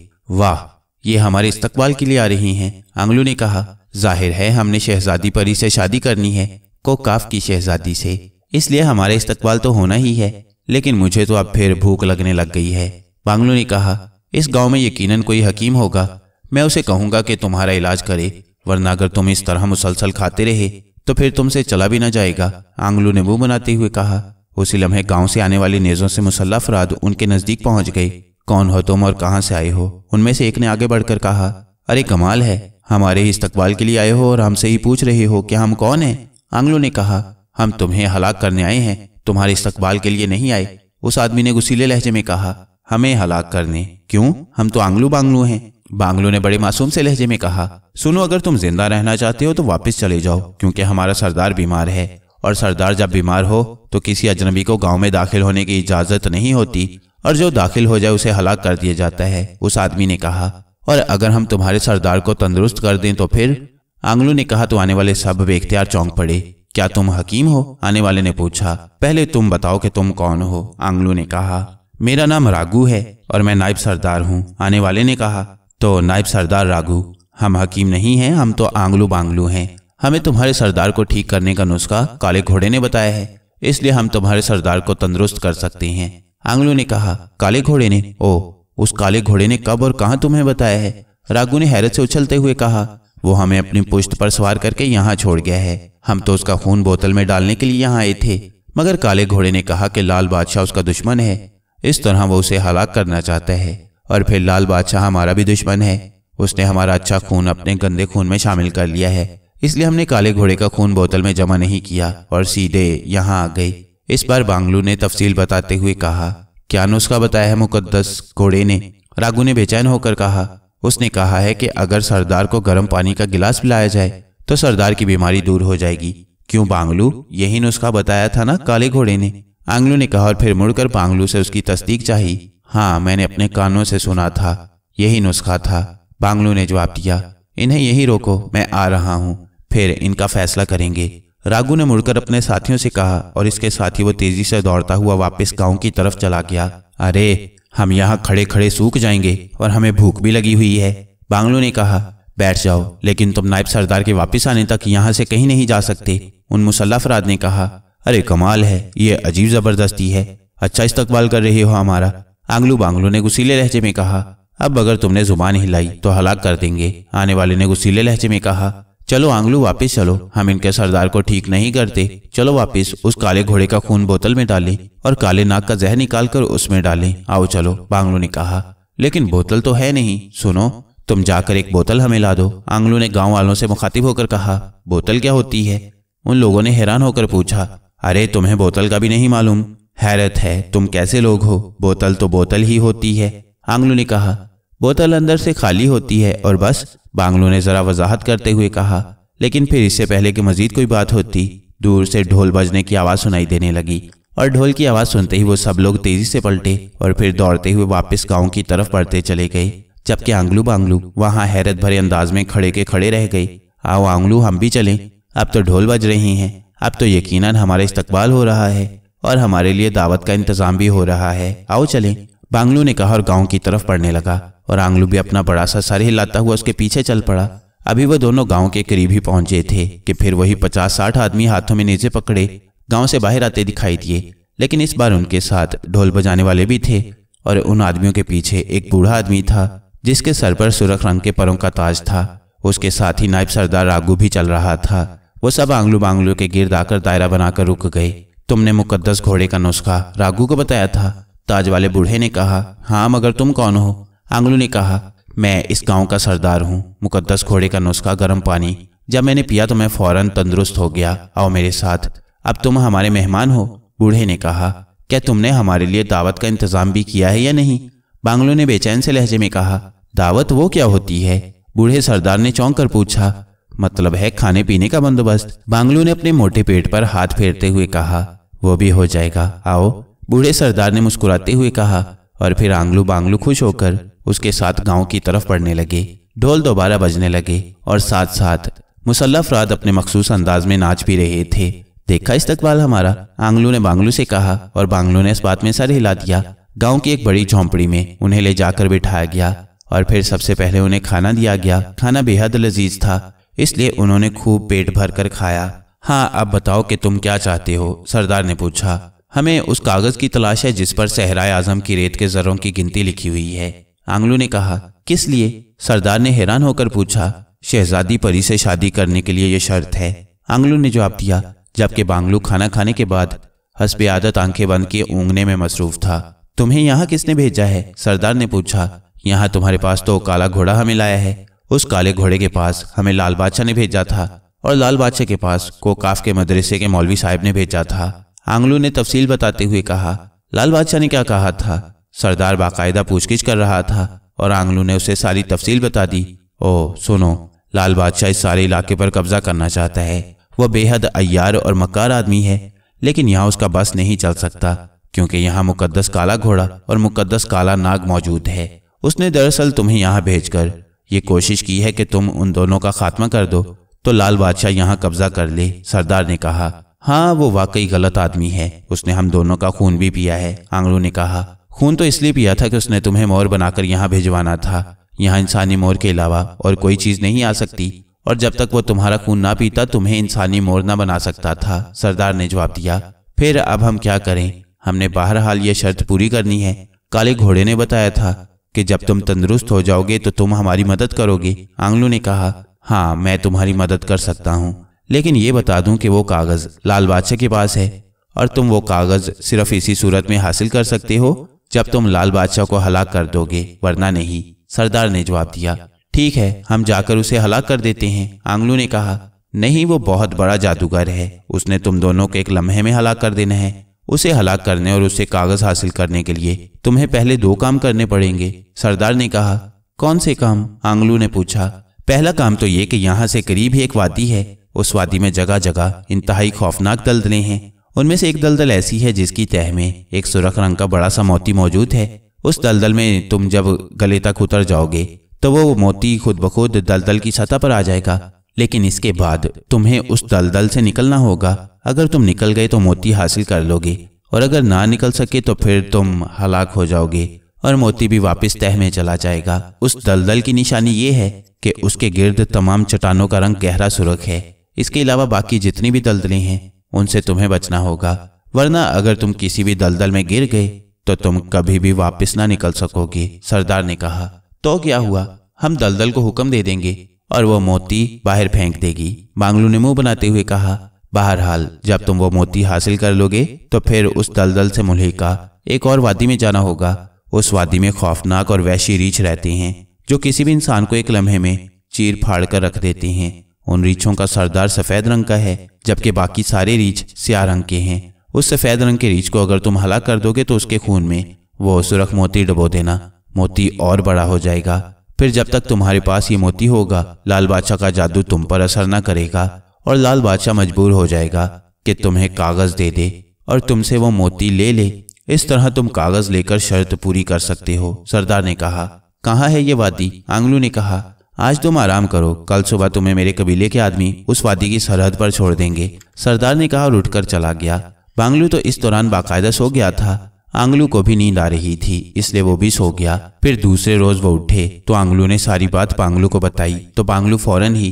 वाह ये हमारे इस्तकबाल के लिए आ रही हैं आंगलू ने कहा जाहिर है हमने शहजादी परी से शादी करनी है को काफ की शहजादी से इसलिए हमारे इस्तकबाल तो होना ही है लेकिन मुझे तो अब फिर भूख लगने लग गई है बांगलू ने कहा इस गांव में यकीनन कोई हकीम होगा मैं उसे कहूंगा कि तुम्हारा इलाज करे वरना अगर तुम इस तरह मुसलसल खाते रहे तो फिर तुमसे चला भी ना जाएगा आंगलू ने मुंह बनाते हुए कहा उसी लम्हे गांव से आने वाले नेजों से मुसल्ला अफराद उनके नज़दीक पहुंच गए कौन हो तुम और कहाँ से आए हो उनमें से एक ने आगे बढ़कर कहा अरे कमाल है हमारे ही इस्तकबाल के लिए आए हो और हमसे ही पूछ रहे हो कि हम कौन है आंगलू ने कहा हम तुम्हें हलाक करने आए हैं तुम्हारे इस्तकबाल के लिए नहीं आए उस आदमी ने गुसीले लहजे में कहा हमें हलाक करने क्यों हम तो आंगलू बांगलू हैं बांगलू ने बड़े मासूम से लहजे में कहा सुनो अगर तुम जिंदा रहना चाहते हो तो वापस चले जाओ क्योंकि हमारा सरदार बीमार है और सरदार जब बीमार हो तो किसी अजनबी को गांव में दाखिल होने की इजाजत नहीं होती और जो दाखिल हो जाए उसे हलाक कर दिया जाता है उस आदमी ने कहा और अगर हम तुम्हारे सरदार को तंदुरुस्त कर दें तो फिर आंगलू ने कहा तो आने वाले सब बेख्तियार चौंक पड़े क्या तुम हकीम हो आने वाले ने पूछा पहले तुम बताओ कि तुम कौन हो आंगलू ने कहा मेरा नाम रागु है और मैं नायब सरदार हूँ आने वाले ने कहा तो नायब सरदार रागु हम हकीम नहीं हैं हम तो आंगलू बांगलू हैं हमें तुम्हारे सरदार को ठीक करने का नुस्खा काले घोड़े ने बताया है इसलिए हम तुम्हारे सरदार को तंदुरुस्त कर सकते हैं आंगलू ने कहा काले घोड़े ने ओ उस काले घोड़े ने कब और कहाँ तुम्हें बताया है रागू ने हैरत से उछलते हुए कहा वो हमें अपनी पुष्ट पर सवार करके यहाँ छोड़ गया है हम तो उसका खून बोतल में डालने के लिए यहाँ आए थे मगर काले घोड़े ने कहा कि लाल बादशाह उसका दुश्मन है इस तरह वो उसे हलाक करना चाहता है और फिर लाल बादशाह हमारा भी दुश्मन है उसने हमारा अच्छा खून अपने गंदे खून में शामिल कर लिया है इसलिए हमने काले घोड़े का खून बोतल में जमा नहीं किया और सीधे यहाँ आ गए इस बार बांगलू ने तफसील बताते हुए कहा क्या नुस्खा बताया है मुकद्दस घोड़े ने रागू ने बेचैन होकर कहा उसने कहा है कि अगर सरदार को गर्म पानी का गिलास पिलाया जाए तो सरदार की बीमारी दूर हो जाएगी क्यों बांगलू यही नुस्खा बताया था ना काले घोड़े ने आंगलू ने कहा और फिर मुड़कर पांगलू से उसकी तस्दीक चाही हाँ मैंने अपने कानों से सुना था यही नुस्खा था पांगलू ने जवाब दिया इन्हें यही रोको मैं आ रहा हूँ फिर इनका फैसला करेंगे रागू ने मुड़कर अपने साथियों से कहा और इसके साथ ही वो तेजी से दौड़ता हुआ वापस गांव की तरफ चला गया अरे हम यहाँ खड़े खड़े सूख जाएंगे और हमें भूख भी लगी हुई है बांगलू ने कहा बैठ जाओ लेकिन तुम नायब सरदार के वापस आने तक यहाँ से कहीं नहीं जा सकते उन मुसल्ला फराद ने कहा अरे कमाल है ये अजीब जबरदस्ती है अच्छा इस्तकबाल कर रही हो हमारा आंगलू बांगलू ने गुसीले लहजे में कहा अब अगर तुमने जुबान हिलाई तो हलाक कर देंगे आने वाले ने गुसीले लहजे में कहा चलो आंगलू वापस चलो हम इनके सरदार को ठीक नहीं करते चलो वापस उस काले घोड़े का खून बोतल में डालें और काले नाक का जहर निकाल कर उसमें डालें आओ चलो बांगलू ने कहा लेकिन बोतल तो है नहीं सुनो तुम जाकर एक बोतल हमें ला दो आंगलू ने गांव वालों से मुखातिब होकर कहा बोतल क्या होती है उन लोगों ने हैरान होकर पूछा अरे तुम्हें बोतल का भी नहीं मालूम हैरत है तुम कैसे लोग हो बोतल तो बोतल ही होती है आंगलू ने कहा बोतल अंदर से खाली होती है और बस बांगलू ने जरा वजाहत करते हुए कहा लेकिन फिर इससे पहले कि मजीद कोई बात होती दूर से ढोल बजने की आवाज़ सुनाई देने लगी और ढोल की आवाज़ सुनते ही वो सब लोग तेजी से पलटे और फिर दौड़ते हुए वापस गांव की तरफ बढ़ते चले गए जबकि आंगलू बांगलू वहाँ हैरत भरे अंदाज में खड़े के खड़े रह गए आओ आंगलू हम भी चलें अब तो ढोल बज रही हैं अब तो यकीनन हमारा इस्तकबाल हो रहा है और हमारे लिए दावत का इंतजाम भी हो रहा है आओ चलें बांगलू ने कहा और गांव की तरफ पड़ने लगा और आंगलू भी अपना बड़ा सा सर हिलाता हुआ उसके पीछे चल पड़ा अभी वह दोनों गांव के करीब ही पहुंचे थे कि फिर वही पचास साठ आदमी हाथों में नीचे पकड़े गांव से बाहर आते दिखाई दिए लेकिन इस बार उनके साथ ढोल बजाने वाले भी थे और उन आदमियों के पीछे एक बूढ़ा आदमी था जिसके सर पर सुरख रंग के परों का ताज था उसके साथ ही नायब सरदार रागू भी चल रहा था वो सब आंगलू बांगलू के गिर्द आकर दायरा बनाकर रुक गए तुमने मुकद्दस घोड़े का नुस्खा राघू को बताया था ताज वाले बूढ़े ने कहा हाँ मगर तुम कौन हो आंगलू ने कहा मैं इस गांव का सरदार हूँ मुकद्दस घोड़े का नुस्खा गर्म पानी जब मैंने पिया तो मैं फौरन तंदुरुस्त हो गया आओ मेरे साथ अब तुम हमारे मेहमान हो बूढ़े ने कहा क्या तुमने हमारे लिए दावत का इंतजाम भी किया है या नहीं बांगलू ने बेचैन से लहजे में कहा दावत वो क्या होती है बूढ़े सरदार ने चौंक कर पूछा मतलब है खाने पीने का बंदोबस्त बांगलू ने अपने मोटे पेट पर हाथ फेरते हुए कहा वो भी हो जाएगा आओ बूढ़े सरदार ने मुस्कुराते हुए कहा और फिर आंगलू बांगलू खुश होकर उसके साथ गांव की तरफ पड़ने लगे ढोल दोबारा बजने लगे और साथ साथ मुसल्ला अफराद अपने मखसूस अंदाज में नाच भी रहे थे देखा इस्तकबाल हमारा आंगलू ने बांगलू से कहा और बांगलू ने इस बात में सर हिला दिया गांव की एक बड़ी झोंपड़ी में उन्हें ले जाकर बिठाया गया और फिर सबसे पहले उन्हें खाना दिया गया खाना बेहद लजीज था इसलिए उन्होंने खूब पेट भर कर खाया हाँ अब बताओ कि तुम क्या चाहते हो सरदार ने पूछा हमें उस कागज की तलाश है जिस पर सहराय आजम की रेत के जरों की गिनती लिखी हुई है आंगलू ने कहा किस लिए सरदार ने हैरान होकर पूछा शहजादी परी से शादी करने के लिए यह शर्त है आंगलू ने जवाब दिया जबकि बांगलू खाना खाने के बाद हसब आदत आंखें बंद के ऊँगने में मसरूफ था तुम्हें यहाँ किसने भेजा है सरदार ने पूछा यहाँ तुम्हारे पास तो काला घोड़ा हमें लाया है उस काले घोड़े के पास हमें लाल बादशाह ने भेजा था और लाल बादशाह के पास कोकाफ के मदरसे के मौलवी साहब ने भेजा था आंगलू ने तफसील बताते हुए कहा लाल बादशाह ने क्या कहा था सरदार बाकायदा पूछगिछ कर रहा था और आंगलू ने उसे सारी तफसील बता दी ओ सुनो लाल बादशाह इस सारे इलाके पर कब्जा करना चाहता है वह बेहद अयार और मकार आदमी है लेकिन यहाँ उसका बस नहीं चल सकता क्योंकि यहाँ मुकद्दस काला घोड़ा और मुकद्दस काला नाग मौजूद है उसने दरअसल तुम्हें यहाँ भेजकर ये कोशिश की है कि तुम उन दोनों का खात्मा कर दो तो लाल बादशाह यहाँ कब्जा कर ले सरदार ने कहा हाँ वो वाकई गलत आदमी है उसने हम दोनों का खून भी पिया है आंगड़ू ने कहा खून तो इसलिए पिया था कि उसने तुम्हें मोर बनाकर यहाँ भिजवाना था यहाँ इंसानी मोर के अलावा और कोई चीज नहीं आ सकती और जब तक वो तुम्हारा खून ना पीता तुम्हें इंसानी मोर ना बना सकता था सरदार ने जवाब दिया फिर अब हम क्या करें हमने हाल ये शर्त पूरी करनी है काले घोड़े ने बताया था कि जब तुम तंदुरुस्त हो जाओगे तो तुम हमारी मदद करोगे आंगलू ने कहा हाँ मैं तुम्हारी मदद कर सकता हूँ लेकिन ये बता दूं कि वो कागज़ लाल बादशाह के पास है और तुम वो कागज़ सिर्फ इसी सूरत में हासिल कर सकते हो जब तुम लाल बादशाह को हलाक कर दोगे वरना नहीं सरदार ने जवाब दिया ठीक है हम जाकर उसे हलाक कर देते हैं आंगलू ने कहा नहीं वो बहुत बड़ा जादूगर है उसने तुम दोनों को एक लम्हे में हलाक कर देना है उसे हलाक करने और उससे कागज हासिल करने के लिए तुम्हें पहले दो काम करने पड़ेंगे सरदार ने कहा कौन से काम आंगलू ने पूछा पहला काम तो ये कि यहाँ से करीब ही एक वादी है उस वादी में जगह जगह इंतहाई खौफनाक दलदलें हैं उनमें से एक दलदल ऐसी है जिसकी तह में एक सुरख रंग का बड़ा सा मोती मौजूद है उस दलदल में तुम जब गले तक उतर जाओगे तो वो मोती खुद बखुद दलदल की सतह पर आ जाएगा लेकिन इसके बाद तुम्हें उस दलदल से निकलना होगा अगर तुम निकल गए तो मोती हासिल कर लोगे और अगर ना निकल सके तो फिर तुम हलाक हो जाओगे और मोती भी वापस तह में चला जाएगा उस दलदल की निशानी ये है कि उसके गिर्द तमाम चट्टानों का रंग गहरा सुरख है इसके अलावा बाकी जितनी भी दलदलें हैं उनसे तुम्हें बचना होगा वरना अगर तुम किसी भी दलदल में गिर गए तो तुम कभी भी वापस ना निकल सकोगे सरदार ने कहा तो क्या हुआ हम दलदल को हुक्म दे देंगे और वह मोती बाहर फेंक देगी बांगलू ने मुंह बनाते हुए कहा बहरहाल जब तुम वो मोती हासिल कर लोगे तो फिर उस दलदल से मुल्हिका एक और वादी में जाना होगा उस वादी में खौफनाक और वैशी रीछ रहते हैं जो किसी भी इंसान को एक लम्हे में चीर फाड़ कर रख देते हैं उन रीछों का सरदार सफ़ेद रंग का है जबकि बाकी सारे रीछ स्या रंग के हैं उस सफ़ेद रंग के रीछ को अगर तुम हला कर दोगे तो उसके खून में वो सुरख मोती डबो देना मोती और बड़ा हो जाएगा फिर जब तक तुम्हारे पास ये मोती होगा लाल बादशाह का जादू तुम पर असर न करेगा और लाल बादशाह मजबूर हो जाएगा कि तुम्हें कागज दे दे और तुमसे वो मोती ले ले इस तरह तुम कागज लेकर शर्त पूरी कर सकते हो सरदार ने कहा कहाँ है ये वादी आंगलू ने कहा आज तुम आराम करो कल सुबह तुम्हें मेरे कबीले के आदमी उस वादी की सरहद पर छोड़ देंगे सरदार ने कहा और उठकर चला गया बांगलू तो इस दौरान बाकायदा सो गया था आंगलू को भी नींद आ रही थी इसलिए वो भी सो गया फिर दूसरे रोज वो उठे तो आंगलू ने सारी बात पांगलू को बताई तो पांगलू फौरन ही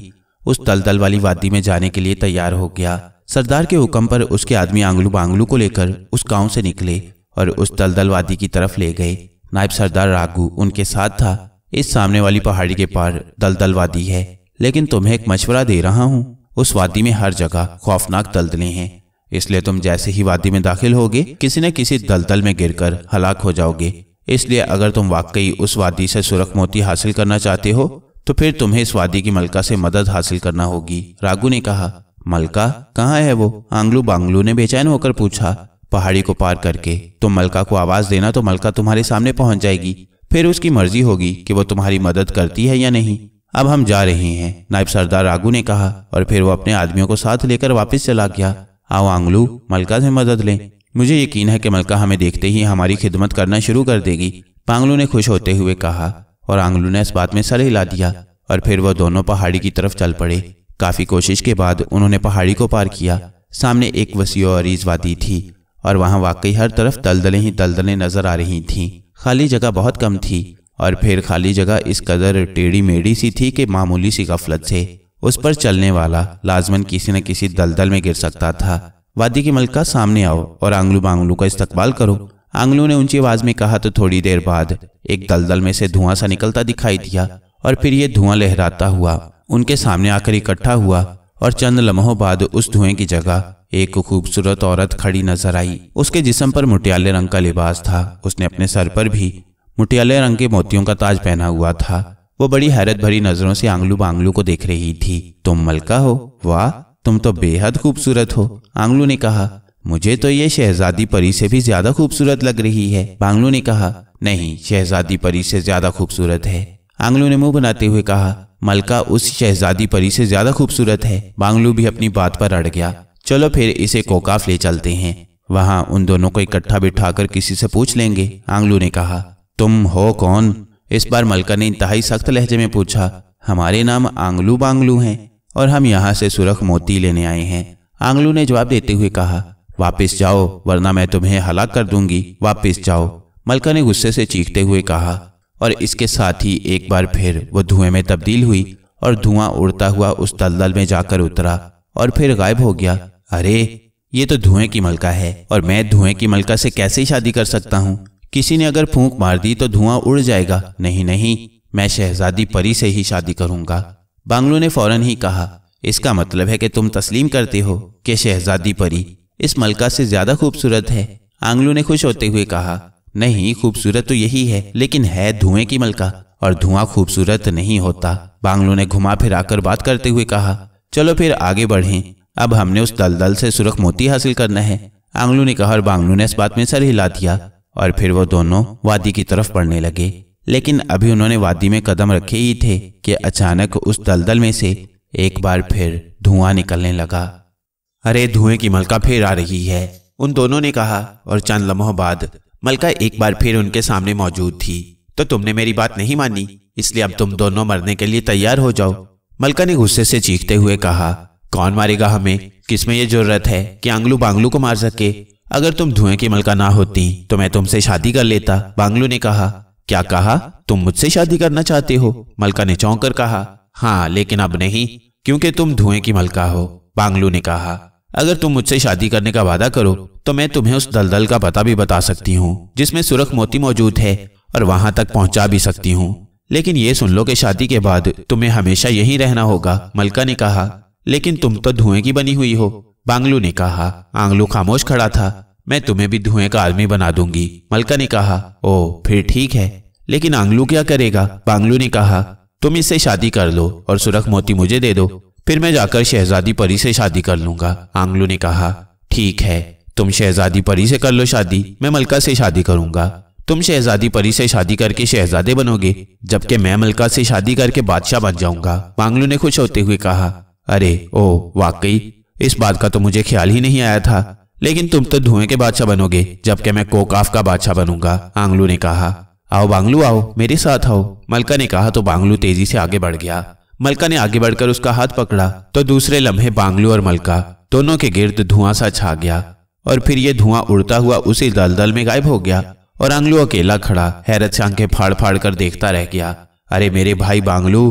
उस तलतल वाली वादी में जाने के लिए तैयार हो गया सरदार के हुक्म पर उसके आदमी आंगलू बांगलू को लेकर उस गांव से निकले और उस दलदल वादी की तरफ ले गए नायब सरदार रागू उनके साथ था इस सामने वाली पहाड़ी के पार दलदल वादी है लेकिन तुम्हें एक मशवरा दे रहा हूँ उस वादी में हर जगह खौफनाक दलदलें हैं इसलिए तुम जैसे ही वादी में दाखिल होगे किसी न किसी दलदल में गिरकर हलाक हो जाओगे इसलिए अगर तुम वाकई उस वादी से सुरख मोती हासिल करना चाहते हो तो फिर तुम्हें इस वादी की मलका से मदद हासिल करना होगी रागू ने कहा मलका कहाँ है वो आंगलू बांगलू ने बेचैन होकर पूछा पहाड़ी को पार करके तुम मलका को आवाज देना तो मलका तुम्हारे सामने पहुंच जाएगी फिर उसकी मर्जी होगी कि वो तुम्हारी मदद करती है या नहीं अब हम जा रहे हैं नायब सरदार रागू ने कहा और फिर वो अपने आदमियों को साथ लेकर वापस चला गया आओ आंगलू मलका से मदद लें मुझे यकीन है कि मलका हमें देखते ही हमारी खिदमत करना शुरू कर देगी पांगलू ने खुश होते हुए कहा और आंगलू ने इस बात में सर हिला दिया और फिर वह दोनों पहाड़ी की तरफ चल पड़े काफ़ी कोशिश के बाद उन्होंने पहाड़ी को पार किया सामने एक वसी अरीज वादी थी और वहाँ वाकई हर तरफ दलदलें ही दलदलें नज़र आ रही थीं खाली जगह बहुत कम थी और फिर खाली जगह इस कदर टेढ़ी मेढ़ी सी थी कि मामूली सी गफलत से उस पर चलने वाला लाजमन किसी न किसी दलदल में गिर सकता था वादी की मलका सामने आओ और आंगलू बांगलू का इस्तकबाल करो आंगलू ने ऊंची आवाज में कहा तो थोड़ी देर बाद एक दलदल में से धुआं सा निकलता दिखाई दिया और फिर ये धुआं लहराता हुआ उनके सामने आकर इकट्ठा हुआ और चंद लम्हों बाद उस धुएं की जगह एक खूबसूरत औरत खड़ी नजर आई उसके जिसम पर मुटियाले रंग का लिबास था उसने अपने सर पर भी मुटियाले रंग के मोतियों का ताज पहना हुआ था वो बड़ी हैरत भरी नजरों से आंगलू बांगलू को देख रही थी तुम मलका हो वाह तुम तो बेहद खूबसूरत हो आंगलू ने कहा मुझे तो ये शहजादी परी से भी ज्यादा खूबसूरत लग रही है बांगलू ने कहा नहीं शहजादी परी से ज्यादा खूबसूरत है आंगलू ने मुंह बनाते हुए कहा मलका उस शहजादी परी से ज्यादा खूबसूरत है बांगलू भी अपनी बात पर अड़ गया चलो फिर इसे कोकाफ ले चलते हैं वहाँ उन दोनों को इकट्ठा बिठाकर किसी से पूछ लेंगे आंगलू ने कहा तुम हो कौन इस बार मलका ने इंतहाई सख्त लहजे में पूछा हमारे नाम आंगलू बांगलू हैं और हम यहाँ से सुरख मोती लेने आए हैं आंगलू ने जवाब देते हुए कहा वापिस जाओ वरना मैं तुम्हें हलाक कर दूंगी वापिस जाओ मलका ने गुस्से से चीखते हुए कहा और इसके साथ ही एक बार फिर वो धुएं में तब्दील हुई और धुआं उड़ता हुआ उस दलदल में जाकर उतरा और फिर गायब हो गया अरे ये तो धुएं की मलका है और मैं धुएं की मलका से कैसे शादी कर सकता हूँ किसी ने अगर फूंक मार दी तो धुआं उड़ जाएगा नहीं नहीं मैं शहजादी परी से ही शादी करूंगा बांग्लू ने फौरन ही कहा इसका मतलब है कि तुम तस्लीम करते हो कि शहजादी परी इस मलका से ज्यादा खूबसूरत है आंगलू ने खुश होते हुए कहा नहीं खूबसूरत तो यही है लेकिन है धुएं की मलका और धुआं खूबसूरत नहीं होता बांग्लू ने घुमा फिरा कर बात करते हुए कहा चलो फिर आगे बढ़ें अब हमने उस दलदल से सुरख मोती हासिल करना है आंगलू ने कहा और बांगलू ने इस बात में सर हिला दिया और फिर वो दोनों वादी की तरफ पड़ने लगे लेकिन अभी उन्होंने वादी में कदम रखे ही थे कि अचानक उस दलदल में से एक बार फिर धुआं निकलने लगा अरे धुएं की मलका फिर आ रही है उन दोनों ने कहा और चंद लम्हों बाद मलका एक बार फिर उनके सामने मौजूद थी तो तुमने मेरी बात नहीं मानी इसलिए अब तुम दोनों मरने के लिए तैयार हो जाओ मलका ने गुस्से से चीखते हुए कहा कौन मारेगा हमें किसमें यह जरूरत है कि आंगलू बांगलू को मार सके अगर तुम धुएं की मलका ना होती तो मैं तुमसे शादी कर लेता बांगलू ने कहा क्या कहा तुम मुझसे शादी करना चाहते हो मलका ने चौंक कर कहा हाँ लेकिन अब नहीं क्योंकि तुम धुएं की मलका हो बांगलू ने कहा अगर तुम मुझसे शादी करने का वादा करो तो मैं तुम्हें उस दलदल का पता भी बता सकती हूँ जिसमें सुरख मोती मौजूद है और वहां तक पहुंचा भी सकती हूँ लेकिन ये सुन लो कि शादी के बाद तुम्हें हमेशा यहीं रहना होगा मलका ने कहा लेकिन तुम तो धुएं की बनी हुई हो बांगलू ने कहा आंगलू खामोश खड़ा था मैं तुम्हें भी धुएं का आदमी बना दूंगी मलका ने कहा ओ फिर ठीक है लेकिन आंगलू क्या करेगा बांगलू ने कहा तुम इससे शादी कर लो और सुरख मोती मुझे दे दो फिर मैं जाकर शहजादी परी से शादी कर लूंगा आंगलू ने कहा ठीक है तुम शहजादी परी से कर लो शादी मैं मलका से शादी करूंगा तुम शहजादी परी से शादी करके शहजादे बनोगे जबकि मैं मलका से शादी करके बादशाह बन जाऊंगा बांगलू ने खुश होते हुए कहा अरे ओ वाकई इस बात का तो मुझे ख्याल ही नहीं आया था लेकिन तुम तो धुएं के बादशाह बनोगे जबकि मैं कोकाफ का बादशाह बनूंगा आंगलू ने कहा आओ बांगलू आओ मेरे साथ आओ मलका ने कहा तो बांगलू तेजी से आगे बढ़ गया मलका ने आगे बढ़कर उसका हाथ पकड़ा तो दूसरे लम्हे बांगलू और मलका दोनों के गिर्द धुआं सा छा गया और फिर ये धुआं उड़ता हुआ उसी दलदल में गायब हो गया और आंगलू अकेला खड़ा हैरत से आंखें फाड़ फाड़ कर देखता रह गया अरे मेरे भाई बांगलू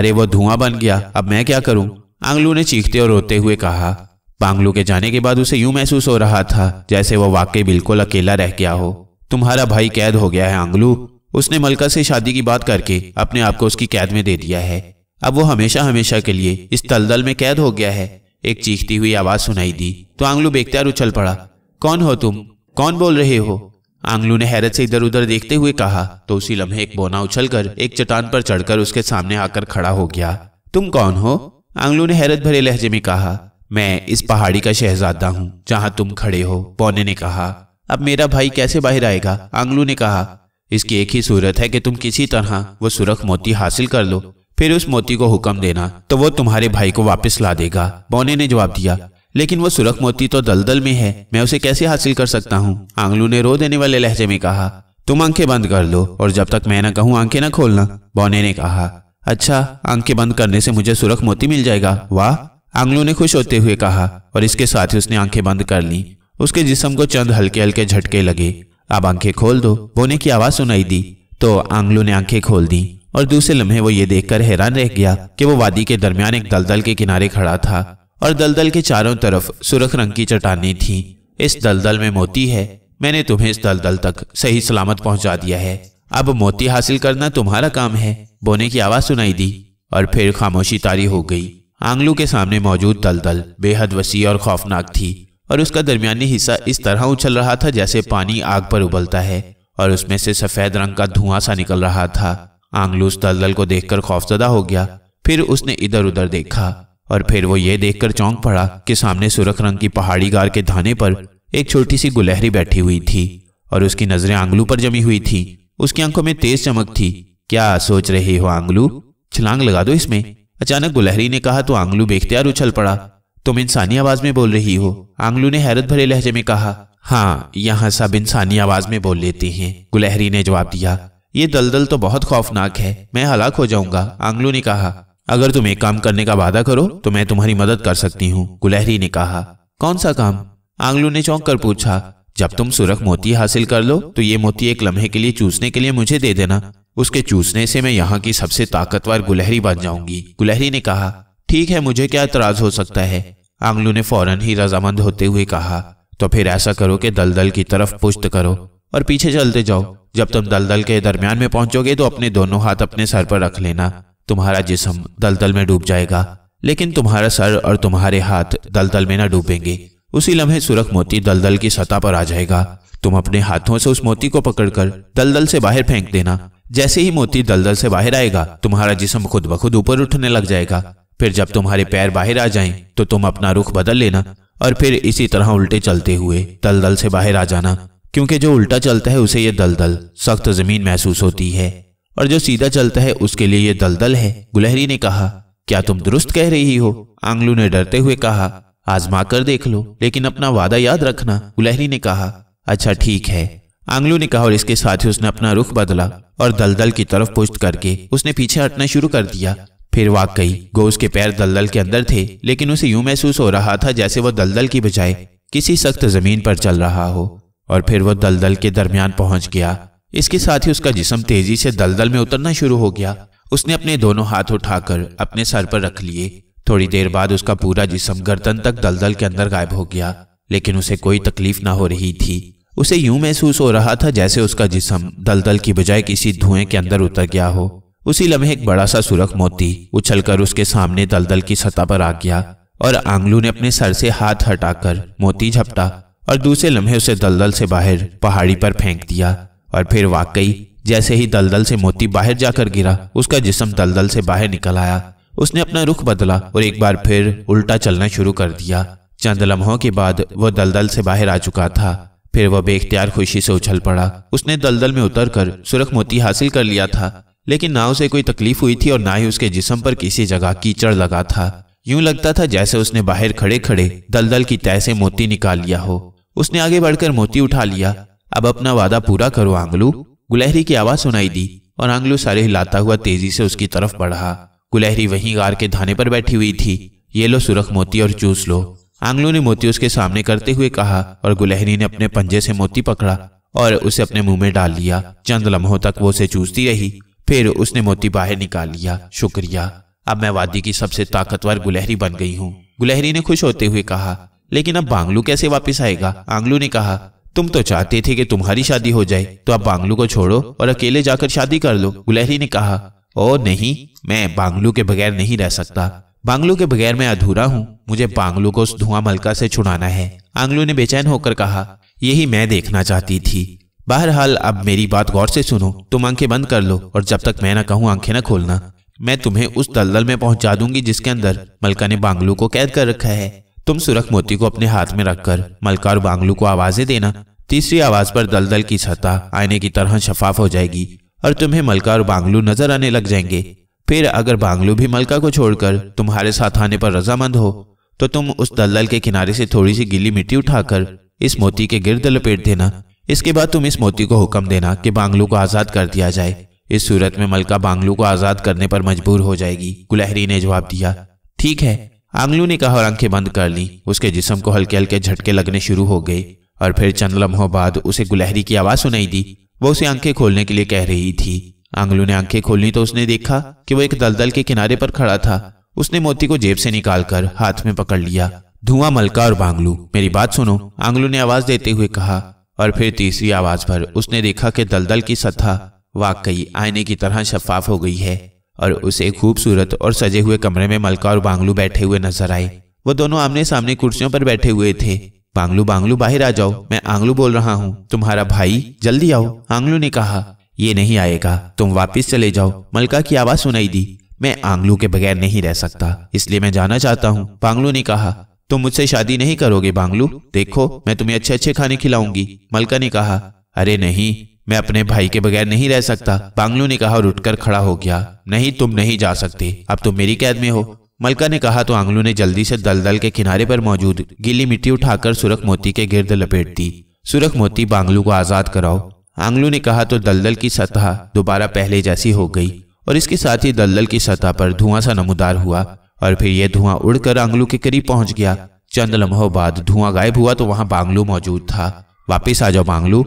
अरे वो धुआं बन गया अब मैं क्या करूं आंगलू ने चीखते और रोते हुए कहा बांग्लू के जाने के बाद उसे यूं महसूस हो रहा था जैसे वह वाकई बिल्कुल अकेला रह गया हो तुम्हारा भाई कैद हो गया है आंगलू उसने मलका से शादी की बात करके अपने आप को उसकी कैद में दे दिया है अब वो हमेशा हमेशा के लिए इस तलदल में कैद हो गया है एक चीखती हुई आवाज सुनाई दी तो आंगलू बेख्तियार उछल पड़ा कौन हो तुम कौन बोल रहे हो आंगलू ने हैरत से इधर उधर देखते हुए कहा तो उसी लम्हे एक बोना उछलकर एक चट्टान पर चढ़कर उसके सामने आकर खड़ा हो गया तुम कौन हो आंगलू ने हैरत भरे लहजे में कहा मैं इस पहाड़ी का शहजादा हूँ जहाँ तुम खड़े हो पौने ने कहा अब मेरा भाई कैसे बाहर आएगा आंगलू ने कहा इसकी एक ही सूरत है कि तुम किसी तरह वो सुरख मोती हासिल कर लो फिर उस मोती को हुक्म देना तो वो तुम्हारे भाई को वापस ला देगा बोने ने जवाब दिया लेकिन वो सुरख मोती तो दलदल में है मैं उसे कैसे हासिल कर सकता हूँ आंगलू ने रो देने वाले लहजे में कहा तुम आंखें बंद कर लो और जब तक मैं न कहूँ आंखें न खोलना बौने ने कहा अच्छा आंखें बंद करने से मुझे सुरख मोती मिल जाएगा वाह आंगलू ने खुश होते हुए कहा और इसके साथ ही उसने आंखें बंद कर ली उसके जिसम को चंद हल्के हल्के झटके लगे अब आंखें खोल दो बोने की आवाज सुनाई दी तो आंगलू ने आंखें खोल दी और दूसरे लम्हे वो ये देखकर हैरान रह गया कि वो वादी के दरमियान एक दलदल के किनारे खड़ा था और दलदल के चारों तरफ सुरख रंग की चट्टानी थी इस दलदल में मोती है मैंने तुम्हें इस दलदल तक सही सलामत पहुंचा दिया है अब मोती हासिल करना तुम्हारा काम है बोने की आवाज सुनाई दी और फिर खामोशी तारी हो गई आंगलू के सामने मौजूद दलदल बेहद वसी और खौफनाक थी और उसका दरमियानी हिस्सा इस तरह उछल रहा था जैसे पानी आग पर उबलता है और उसमें से सफेद रंग का धुआं सा निकल रहा था आंगलू उस दलदल को देखकर खौफजदा हो गया फिर उसने इधर उधर देखा और फिर वो ये देखकर चौंक पड़ा कि सामने सुरख रंग की पहाड़ी गार के धाने पर एक छोटी सी गुलहरी बैठी हुई थी और उसकी नजरें आंगलू पर जमी हुई थी उसकी आंखों में तेज चमक थी क्या सोच रहे हो आंगलू छलांग लगा दो इसमें अचानक गुलहरी ने कहा तो आंगलू बेख्तियार उछल पड़ा तुम इंसानी आवाज में बोल रही हो आंगलू ने हैरत भरे लहजे में कहा हाँ यहाँ सब इंसानी आवाज में बोल लेते हैं गुलहरी ने जवाब दिया ये दलदल तो बहुत खौफनाक है मैं हलाक हो जाऊंगा आंगलू ने कहा अगर तुम एक काम करने का वादा करो तो मैं तुम्हारी मदद कर सकती हूँ गुलहरी ने कहा कौन सा काम आंगलू ने चौंक कर पूछा जब तुम सुरख मोती हासिल कर लो तो ये मोती एक लम्हे के लिए चूसने के लिए मुझे दे देना उसके चूसने से मैं यहाँ की सबसे ताकतवर गुलहरी बन जाऊंगी गुलहरी ने कहा ठीक है मुझे क्या एतराज हो सकता है आंगलू ने फौरन ही रजामंद होते हुए कहा तो फिर ऐसा करो कि दलदल की तरफ पुश्त करो और पीछे चलते जाओ जब तुम दलदल के दरमियान में पहुंचोगे तो अपने दोनों हाथ अपने सर पर रख लेना तुम्हारा जिसम दलदल में डूब जाएगा लेकिन तुम्हारा सर और तुम्हारे हाथ दलदल में ना डूबेंगे उसी लम्हे सुरख मोती दलदल की सतह पर आ जाएगा तुम अपने हाथों से उस मोती को पकड़कर दलदल से बाहर फेंक देना जैसे ही मोती दलदल से बाहर आएगा तुम्हारा जिसम खुद ब खुद ऊपर उठने लग जाएगा फिर जब तुम्हारे पैर बाहर आ जाएं तो तुम अपना रुख बदल लेना और फिर इसी तरह उल्टे चलते हुए दलदल से बाहर आ जाना क्योंकि जो उल्टा चलता है उसे ये दलदल सख्त जमीन महसूस होती है और जो सीधा चलता है उसके लिए ये दलदल है गुलहरी ने कहा क्या तुम दुरुस्त कह रही हो आंगलू ने डरते हुए कहा आजमा कर देख लो लेकिन अपना वादा याद रखना गुलहरी ने कहा अच्छा ठीक है आंगलू ने कहा और इसके साथ ही उसने अपना रुख बदला और दलदल की तरफ पुष्ट करके उसने पीछे हटना शुरू कर दिया फिर वाकई गो के पैर दलदल के अंदर थे लेकिन उसे यूं महसूस हो रहा था जैसे वह दलदल की बजाय किसी सख्त जमीन पर चल रहा हो और फिर वह दलदल के दरमियान पहुंच गया इसके साथ ही उसका जिसम तेजी से दलदल में उतरना शुरू हो गया उसने अपने दोनों हाथ उठाकर अपने सर पर रख लिए थोड़ी देर बाद उसका पूरा जिसम गर्दन तक दलदल के अंदर गायब हो गया लेकिन उसे कोई तकलीफ ना हो रही थी उसे यूं महसूस हो रहा था जैसे उसका जिसम दलदल की बजाय किसी धुएं के अंदर उतर गया हो उसी लम्हे एक बड़ा सा सुरख मोती उछलकर उसके सामने दलदल की सतह पर आ गया और आंगलू ने अपने सर से हाथ हटाकर मोती झपटा और दूसरे लम्हे उसे दलदल से बाहर पहाड़ी पर फेंक दिया और फिर वाकई जैसे ही दलदल से मोती बाहर जाकर गिरा उसका जिसम दलदल से बाहर निकल आया उसने अपना रुख बदला और एक बार फिर उल्टा चलना शुरू कर दिया चंद लम्हों के बाद वह दलदल से बाहर आ चुका था फिर वह बेख्तियार खुशी से उछल पड़ा उसने दलदल में उतर कर सुरख मोती हासिल कर लिया था लेकिन ना उसे कोई तकलीफ हुई थी और ना ही उसके जिसम पर किसी जगह कीचड़ लगा था यूं लगता था जैसे उसने बाहर खड़े खड़े दलदल की तय से मोती निकाल लिया हो उसने आगे बढ़कर मोती उठा लिया अब अपना वादा पूरा करो आंगलू गुलहरी की आवाज सुनाई दी और आंगलू सारे हिलाता हुआ तेजी से उसकी तरफ बढ़ा गुलहरी वहीं गार के धाने पर बैठी हुई थी ये लो सुरख मोती और चूस लो आंगलों ने मोती उसके सामने करते हुए कहा और गुलहरी ने अपने पंजे से मोती पकड़ा और उसे अपने मुंह में डाल लिया चंद लम्हों तक वो उसे चूसती रही फिर उसने मोती बाहर निकाल लिया शुक्रिया अब मैं वादी की सबसे ताकतवर गुलहरी बन गई हूँ गुलहरी ने खुश होते हुए कहा लेकिन अब बांगलू कैसे वापस आएगा आंगलू ने कहा तुम तो चाहते थे कि तुम्हारी शादी हो जाए तो अब बांगलू को छोड़ो और अकेले जाकर शादी कर लो गुलहरी ने कहा ओ नहीं मैं बांगलू के बगैर नहीं रह सकता बांग्लू के बगैर मैं अधूरा हूँ मुझे बांग्लू को उस धुआं मलका से छुड़ाना है आंगलू ने बेचैन होकर कहा यही मैं देखना चाहती थी बहरहाल अब मेरी बात गौर से सुनो तुम आंखें बंद कर लो और जब तक मैं ना कहूँ आंखें ना खोलना मैं तुम्हें उस दलदल में पहुंचा दूंगी जिसके अंदर मलका ने बांगलू को कैद कर रखा है तुम सुरख मोती को अपने हाथ में रखकर मलका और बांगलू को आवाजें देना तीसरी आवाज पर दलदल की सतह आईने की तरह शफाफ हो जाएगी और तुम्हें मलका और बांगलू नजर आने लग जाएंगे फिर अगर बांगलू भी मलका को छोड़कर तुम्हारे साथ आने पर रजामंद हो तो तुम उस दलदल के किनारे से थोड़ी सी गिली मिट्टी उठाकर इस मोती के गिरद लपेट देना इसके बाद तुम इस मोती को हुक्म देना कि बांगलू को आज़ाद कर दिया जाए इस सूरत में मलका बांगलू को आज़ाद करने पर मजबूर हो जाएगी गुलहरी ने जवाब दिया ठीक है आंगलू ने कहा और आंखें बंद कर ली उसके जिसम को हल्के हल्के झटके लगने शुरू हो गए और फिर चंद लम्हों बाद उसे गुलहरी की आवाज़ सुनाई दी वो उसे आंखें खोलने के लिए कह रही थी आंगलू ने आंखें खोली तो उसने देखा कि वो एक दलदल के किनारे पर खड़ा था उसने मोती को जेब से निकालकर हाथ में पकड़ लिया धुआं मलका और बांगलू मेरी बात सुनो आंगलू ने आवाज देते हुए कहा और फिर तीसरी आवाज पर उसने देखा कि दलदल की सतह वाकई आईने की तरह शफाफ हो गई है और उसे खूबसूरत और सजे हुए कमरे में मलका और बांगलू बैठे हुए नजर आए वो दोनों आमने सामने कुर्सियों पर बैठे हुए थे बांगलू बांगलू बाहर आ जाओ मैं आंगलू बोल रहा हूँ तुम्हारा भाई जल्दी आओ आंगलू ने कहा ये नहीं आएगा तुम वापस चले जाओ मलका की आवाज सुनाई दी मैं आंगलू के बगैर नहीं रह सकता इसलिए मैं जाना चाहता हूँ बांगलू ने कहा तुम मुझसे शादी नहीं करोगे बांगलू देखो मैं तुम्हें अच्छे अच्छे खाने खिलाऊंगी मलका ने कहा अरे नहीं मैं अपने भाई के बगैर नहीं रह सकता बांगलू ने कहा और उठकर खड़ा हो गया नहीं तुम नहीं जा सकते अब तुम मेरी कैद में हो मलका ने कहा तो आंगलू ने जल्दी से दलदल के किनारे पर मौजूद गीली मिट्टी उठाकर सुरख मोती के गिर्द लपेट दी सुरख मोती बांगलू को आजाद कराओ आंगलू ने कहा तो दलदल की सतह दोबारा पहले जैसी हो गई और इसके साथ ही दलदल की सतह पर धुआं सा नमूदार हुआ और फिर यह धुआं उड़कर आंगलू के करीब पहुंच गया चंद लम्हों बाद धुआं गायब हुआ तो वहां बांगलू मौजूद था वापिस आ जाओ बांगलू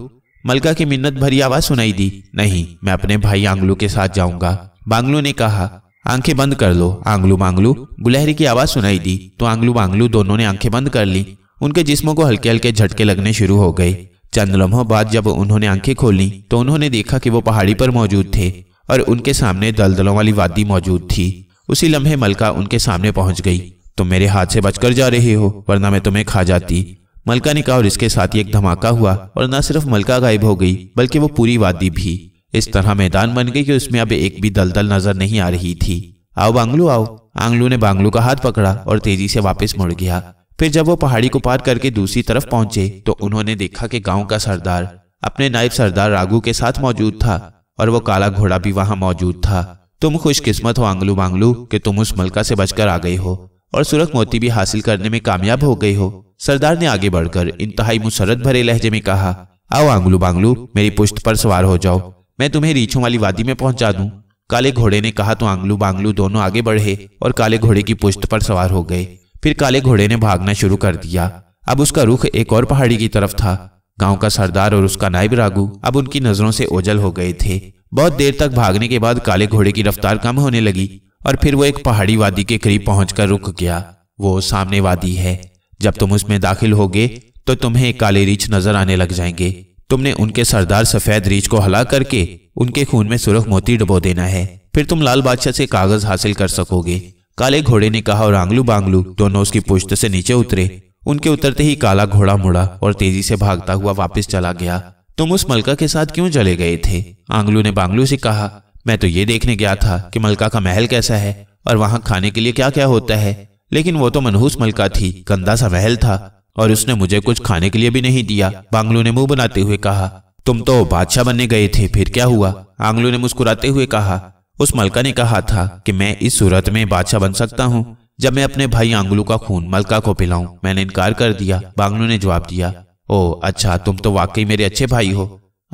मलका की मिन्नत भरी आवाज सुनाई दी नहीं मैं अपने भाई आंगलू के साथ जाऊंगा बांगलू ने कहा आंखें बंद कर लो आंगलू बांगलू गुलहरी की आवाज सुनाई दी तो आंगलू बांगलू दोनों ने आंखें बंद कर ली उनके जिस्मों को हल्के हल्के झटके लगने शुरू हो गए चंद लम्हों बाद जब उन्होंने आंखें खोली तो उन्होंने देखा कि वो पहाड़ी पर मौजूद थे और उनके सामने दलदलों वाली वादी मौजूद थी उसी लम्हे मलका उनके सामने पहुंच गई तुम मेरे हाथ से बचकर जा रहे हो वरना मैं तुम्हें खा जाती मलका ने कहा और इसके साथ ही एक धमाका हुआ और न सिर्फ मलका गायब हो गई बल्कि वो पूरी वादी भी इस तरह मैदान बन गई कि उसमें अब एक भी दलदल नजर नहीं आ रही थी आओ बांगलू आओ आंगलू ने बांगलू का हाथ पकड़ा और तेजी से वापस मुड़ गया फिर जब वो पहाड़ी को पार करके दूसरी तरफ पहुंचे तो उन्होंने देखा कि गांव का सरदार अपने नायब सरदार राघू के साथ मौजूद था और वो काला घोड़ा भी वहां मौजूद था तुम खुशकिस्मत हो आंगलू बांगलू कि तुम उस मलका से बचकर आ गए हो और सुरख मोती भी हासिल करने में कामयाब हो गए हो सरदार ने आगे बढ़कर इंतहाई मुसरत भरे लहजे में कहा आओ आंगलू बांगलू मेरी पुश्त पर सवार हो जाओ मैं तुम्हें रीछों वाली वादी में पहुंचा दूं काले घोड़े ने कहा तो आंगलू बांगलू दोनों आगे बढ़े और काले घोड़े की पुश्त पर सवार हो गए फिर काले घोड़े ने भागना शुरू कर दिया अब उसका रुख एक और पहाड़ी की तरफ था गांव का सरदार और उसका नायब रागू अब उनकी नजरों से ओझल हो गए थे बहुत देर तक भागने के बाद काले घोड़े की रफ्तार कम होने लगी और फिर वो एक पहाड़ी वादी के करीब पहुंचकर रुक गया वो सामने वादी है जब तुम उसमें दाखिल होगे तो तुम्हें काले रीछ नजर आने लग जाएंगे तुमने उनके सरदार सफेद रीछ को हला करके उनके खून में सुरख मोती डबो देना है फिर तुम लाल बादशाह से कागज हासिल कर सकोगे काले घोड़े ने कहा और आंगलू बांगलू दोनों उसकी पुश्त से नीचे उतरे उनके उतरते ही काला घोड़ा मुड़ा और तेजी से भागता हुआ वापस चला गया तुम उस मलका के साथ क्यों चले गए थे आंगलू ने बांगलू से कहा मैं तो ये देखने गया था कि मलका का महल कैसा है और वहां खाने के लिए क्या क्या होता है लेकिन वो तो मनहूस मलका थी गंदा सा महल था और उसने मुझे कुछ खाने के लिए भी नहीं दिया बांगलू ने मुंह बनाते हुए कहा तुम तो बादशाह बनने गए थे फिर क्या हुआ आंगलू ने मुस्कुराते हुए कहा उस मलका ने कहा था कि मैं इस सूरत में बादशाह बन सकता हूँ जब मैं अपने भाई आंगलू का खून मलका को पिलाऊं मैंने इनकार कर दिया बांगलू ने जवाब दिया ओ अच्छा तुम तो वाकई मेरे अच्छे भाई हो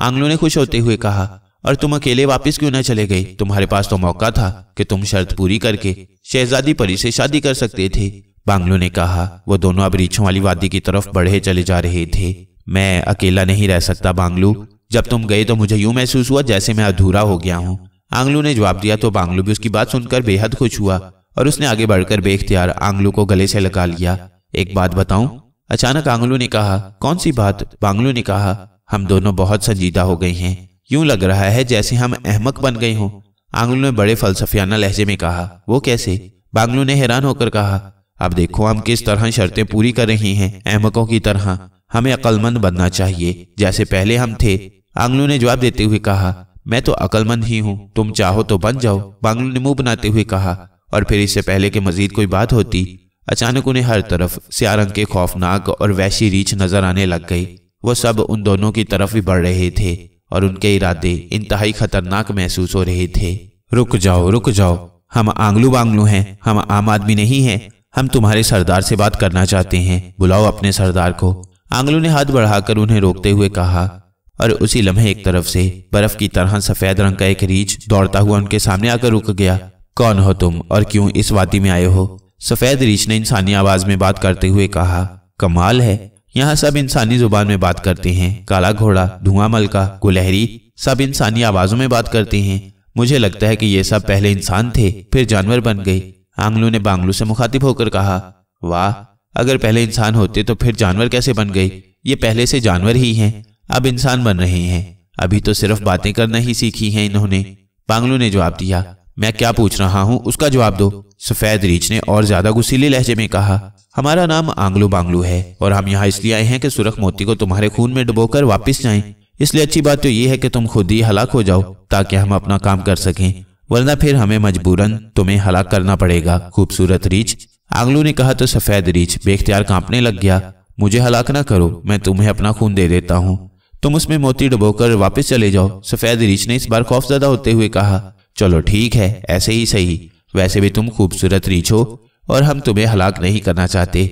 आंगलू ने खुश होते हुए कहा और तुम अकेले वापस क्यों न चले गए तुम्हारे पास तो मौका था कि तुम शर्त पूरी करके शहजादी परी से शादी कर सकते थे बांगलू ने कहा वो दोनों अब रीछों वाली वादी की तरफ बढ़े चले जा रहे थे मैं अकेला नहीं रह सकता बांगलू जब तुम गए तो मुझे यूं महसूस हुआ जैसे मैं अधूरा हो गया हूँ आंगलू ने जवाब दिया तो बांगलू भी उसकी बात सुनकर बेहद खुश हुआ और उसने आगे बढ़कर बेख्तियार आंगलू को गले से लगा लिया एक बात बताऊं अचानक आंगलू ने कहा कौन सी बात बांगलू ने कहा हम दोनों बहुत संजीदा हो गए हैं यूं लग रहा है जैसे हम अहमक बन गए हों आंगलू ने बड़े फलसफियाना लहजे में कहा वो कैसे बांगलू ने हैरान होकर कहा अब देखो हम किस तरह शर्तें पूरी कर रहे हैं अहमकों की तरह हमें अकलमंद बनना चाहिए जैसे पहले हम थे आंगलू ने जवाब देते हुए कहा मैं तो अकलमंद ही हूँ तुम चाहो तो बन जाओ बांगलू ने मुंह बनाते हुए कहा और फिर इससे पहले कि मजीद कोई बात होती अचानक उन्हें हर तरफ सियारंग के खौफनाक और वैशी रीछ नजर आने लग गई वो सब उन दोनों की तरफ भी बढ़ रहे थे और उनके इरादे इंतहाई खतरनाक महसूस हो रहे थे रुक जाओ रुक जाओ हम आंगलू बांगलू हैं हम आम आदमी नहीं हैं हम तुम्हारे सरदार से बात करना चाहते हैं बुलाओ अपने सरदार को आंगलू ने हाथ बढ़ाकर उन्हें रोकते हुए कहा और उसी लम्हे एक तरफ से बर्फ की तरह सफेद रंग का एक रीछ दौड़ता हुआ उनके सामने आकर रुक गया कौन हो तुम और क्यों इस वादी में आए हो सफेद रीछ ने इंसानी आवाज में बात करते हुए कहा कमाल है यहाँ सब इंसानी जुबान में बात करते हैं काला घोड़ा धुआं मलका गुलहरी सब इंसानी आवाजों में बात करते हैं मुझे लगता है कि ये सब पहले इंसान थे फिर जानवर बन गए आंगलू ने बांगलू से मुखातिब होकर कहा वाह अगर पहले इंसान होते तो फिर जानवर कैसे बन गए ये पहले से जानवर ही हैं अब इंसान बन रहे हैं अभी तो सिर्फ बातें करना ही सीखी हैं इन्होंने पांगलू ने जवाब दिया मैं क्या पूछ रहा हूँ उसका जवाब दो सफेद रीछ ने और ज्यादा गुस्सीले लहजे में कहा हमारा नाम आंगलू बांगलू है और हम यहाँ इसलिए आए हैं कि सुरख मोती को तुम्हारे खून में डुबोकर वापस जाए इसलिए अच्छी बात तो ये है कि तुम खुद ही हलाक हो जाओ ताकि हम अपना काम कर सकें वरना फिर हमें मजबूरन तुम्हें हलाक करना पड़ेगा खूबसूरत रीछ आंगलू ने कहा तो सफेद रीछ बेख्तियार कांपने लग गया मुझे हलाक ना करो मैं तुम्हें अपना खून दे देता हूँ तुम उसमें मोती डुबोकर वापस चले जाओ सफेद रीछ ने इस बार खौफजदा होते हुए कहा चलो ठीक है ऐसे ही सही वैसे भी तुम खूबसूरत रीछ हो और हम तुम्हें हलाक नहीं करना चाहते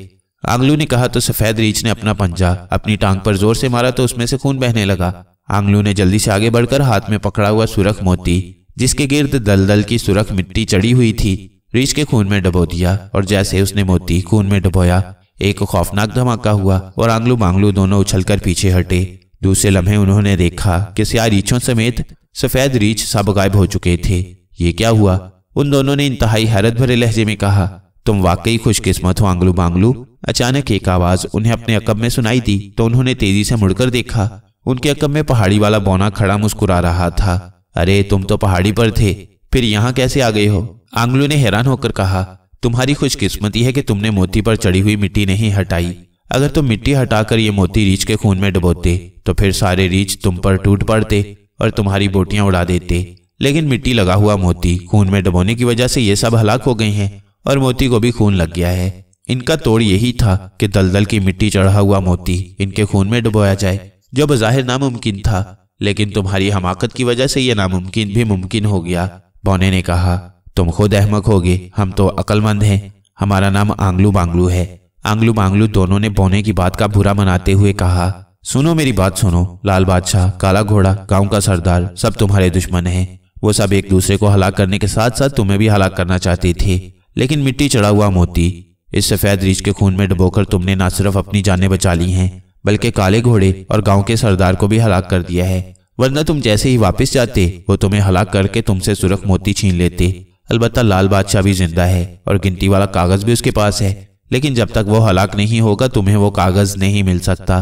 आंगलू ने कहा तो सफेद रीछ ने अपना पंजा अपनी टांग पर जोर से मारा तो उसमें से खून बहने लगा आंगलू ने जल्दी से आगे बढ़कर हाथ में पकड़ा हुआ सुरख मोती जिसके गिर्द दलदल की सुरख मिट्टी चढ़ी हुई थी रीछ के खून में डबो दिया और जैसे उसने मोती खून में डबोया एक खौफनाक धमाका हुआ और आंगलू बांगलू दोनों उछलकर पीछे हटे दूसरे लम्हे उन्होंने देखा कि सिया रीछों समेत सफ़ेद रीछ सब गायब हो चुके थे ये क्या हुआ उन दोनों ने इंतहाई हैरत भरे लहजे में कहा तुम वाकई खुशकिस्मत हो आंगलू बांगलू अचानक एक आवाज़ उन्हें अपने अकब में सुनाई दी तो उन्होंने तेज़ी से मुड़कर देखा उनके अकब में पहाड़ी वाला बोना खड़ा मुस्कुरा रहा था अरे तुम तो पहाड़ी पर थे फिर यहाँ कैसे आ गए हो आंगलू ने हैरान होकर कहा तुम्हारी खुशकिस्मती है कि तुमने मोती पर चढ़ी हुई मिट्टी नहीं हटाई अगर तुम मिट्टी हटाकर ये मोती रीछ के खून में डुबोते तो फिर सारे रीछ तुम पर टूट पड़ते और तुम्हारी बोटियां उड़ा देते लेकिन मिट्टी लगा हुआ मोती खून में डुबोने की वजह से ये सब हलाक हो गए हैं और मोती को भी खून लग गया है इनका तोड़ यही था कि दलदल की मिट्टी चढ़ा हुआ मोती इनके खून में डुबोया जाए जो बज़ाहिर नामुमकिन था लेकिन तुम्हारी हमाकत की वजह से यह नामुमकिन भी मुमकिन हो गया बौने ने कहा तुम खुद अहमक होगे हम तो अक्लमंद हैं हमारा नाम आंगलू बांगलू है आंगलू मांगलू दोनों ने बोने की बात का बुरा मनाते हुए कहा सुनो मेरी बात सुनो लाल बादशाह काला घोड़ा गांव का सरदार सब तुम्हारे दुश्मन हैं वो सब एक दूसरे को हलाक करने के साथ साथ तुम्हें भी हलाक करना चाहती थी लेकिन मिट्टी चढ़ा हुआ मोती इस सफेद रीछ के खून में डुबोकर तुमने न सिर्फ अपनी जानें बचा ली हैं बल्कि काले घोड़े और गाँव के सरदार को भी हलाक कर दिया है वरना तुम जैसे ही वापिस जाते वो तुम्हें हलाक करके तुमसे सुरख मोती छीन लेते अलबत्ता लाल बादशाह भी जिंदा है और गिनती वाला कागज भी उसके पास है लेकिन जब तक वो हलाक नहीं होगा तुम्हें वो कागज नहीं मिल सकता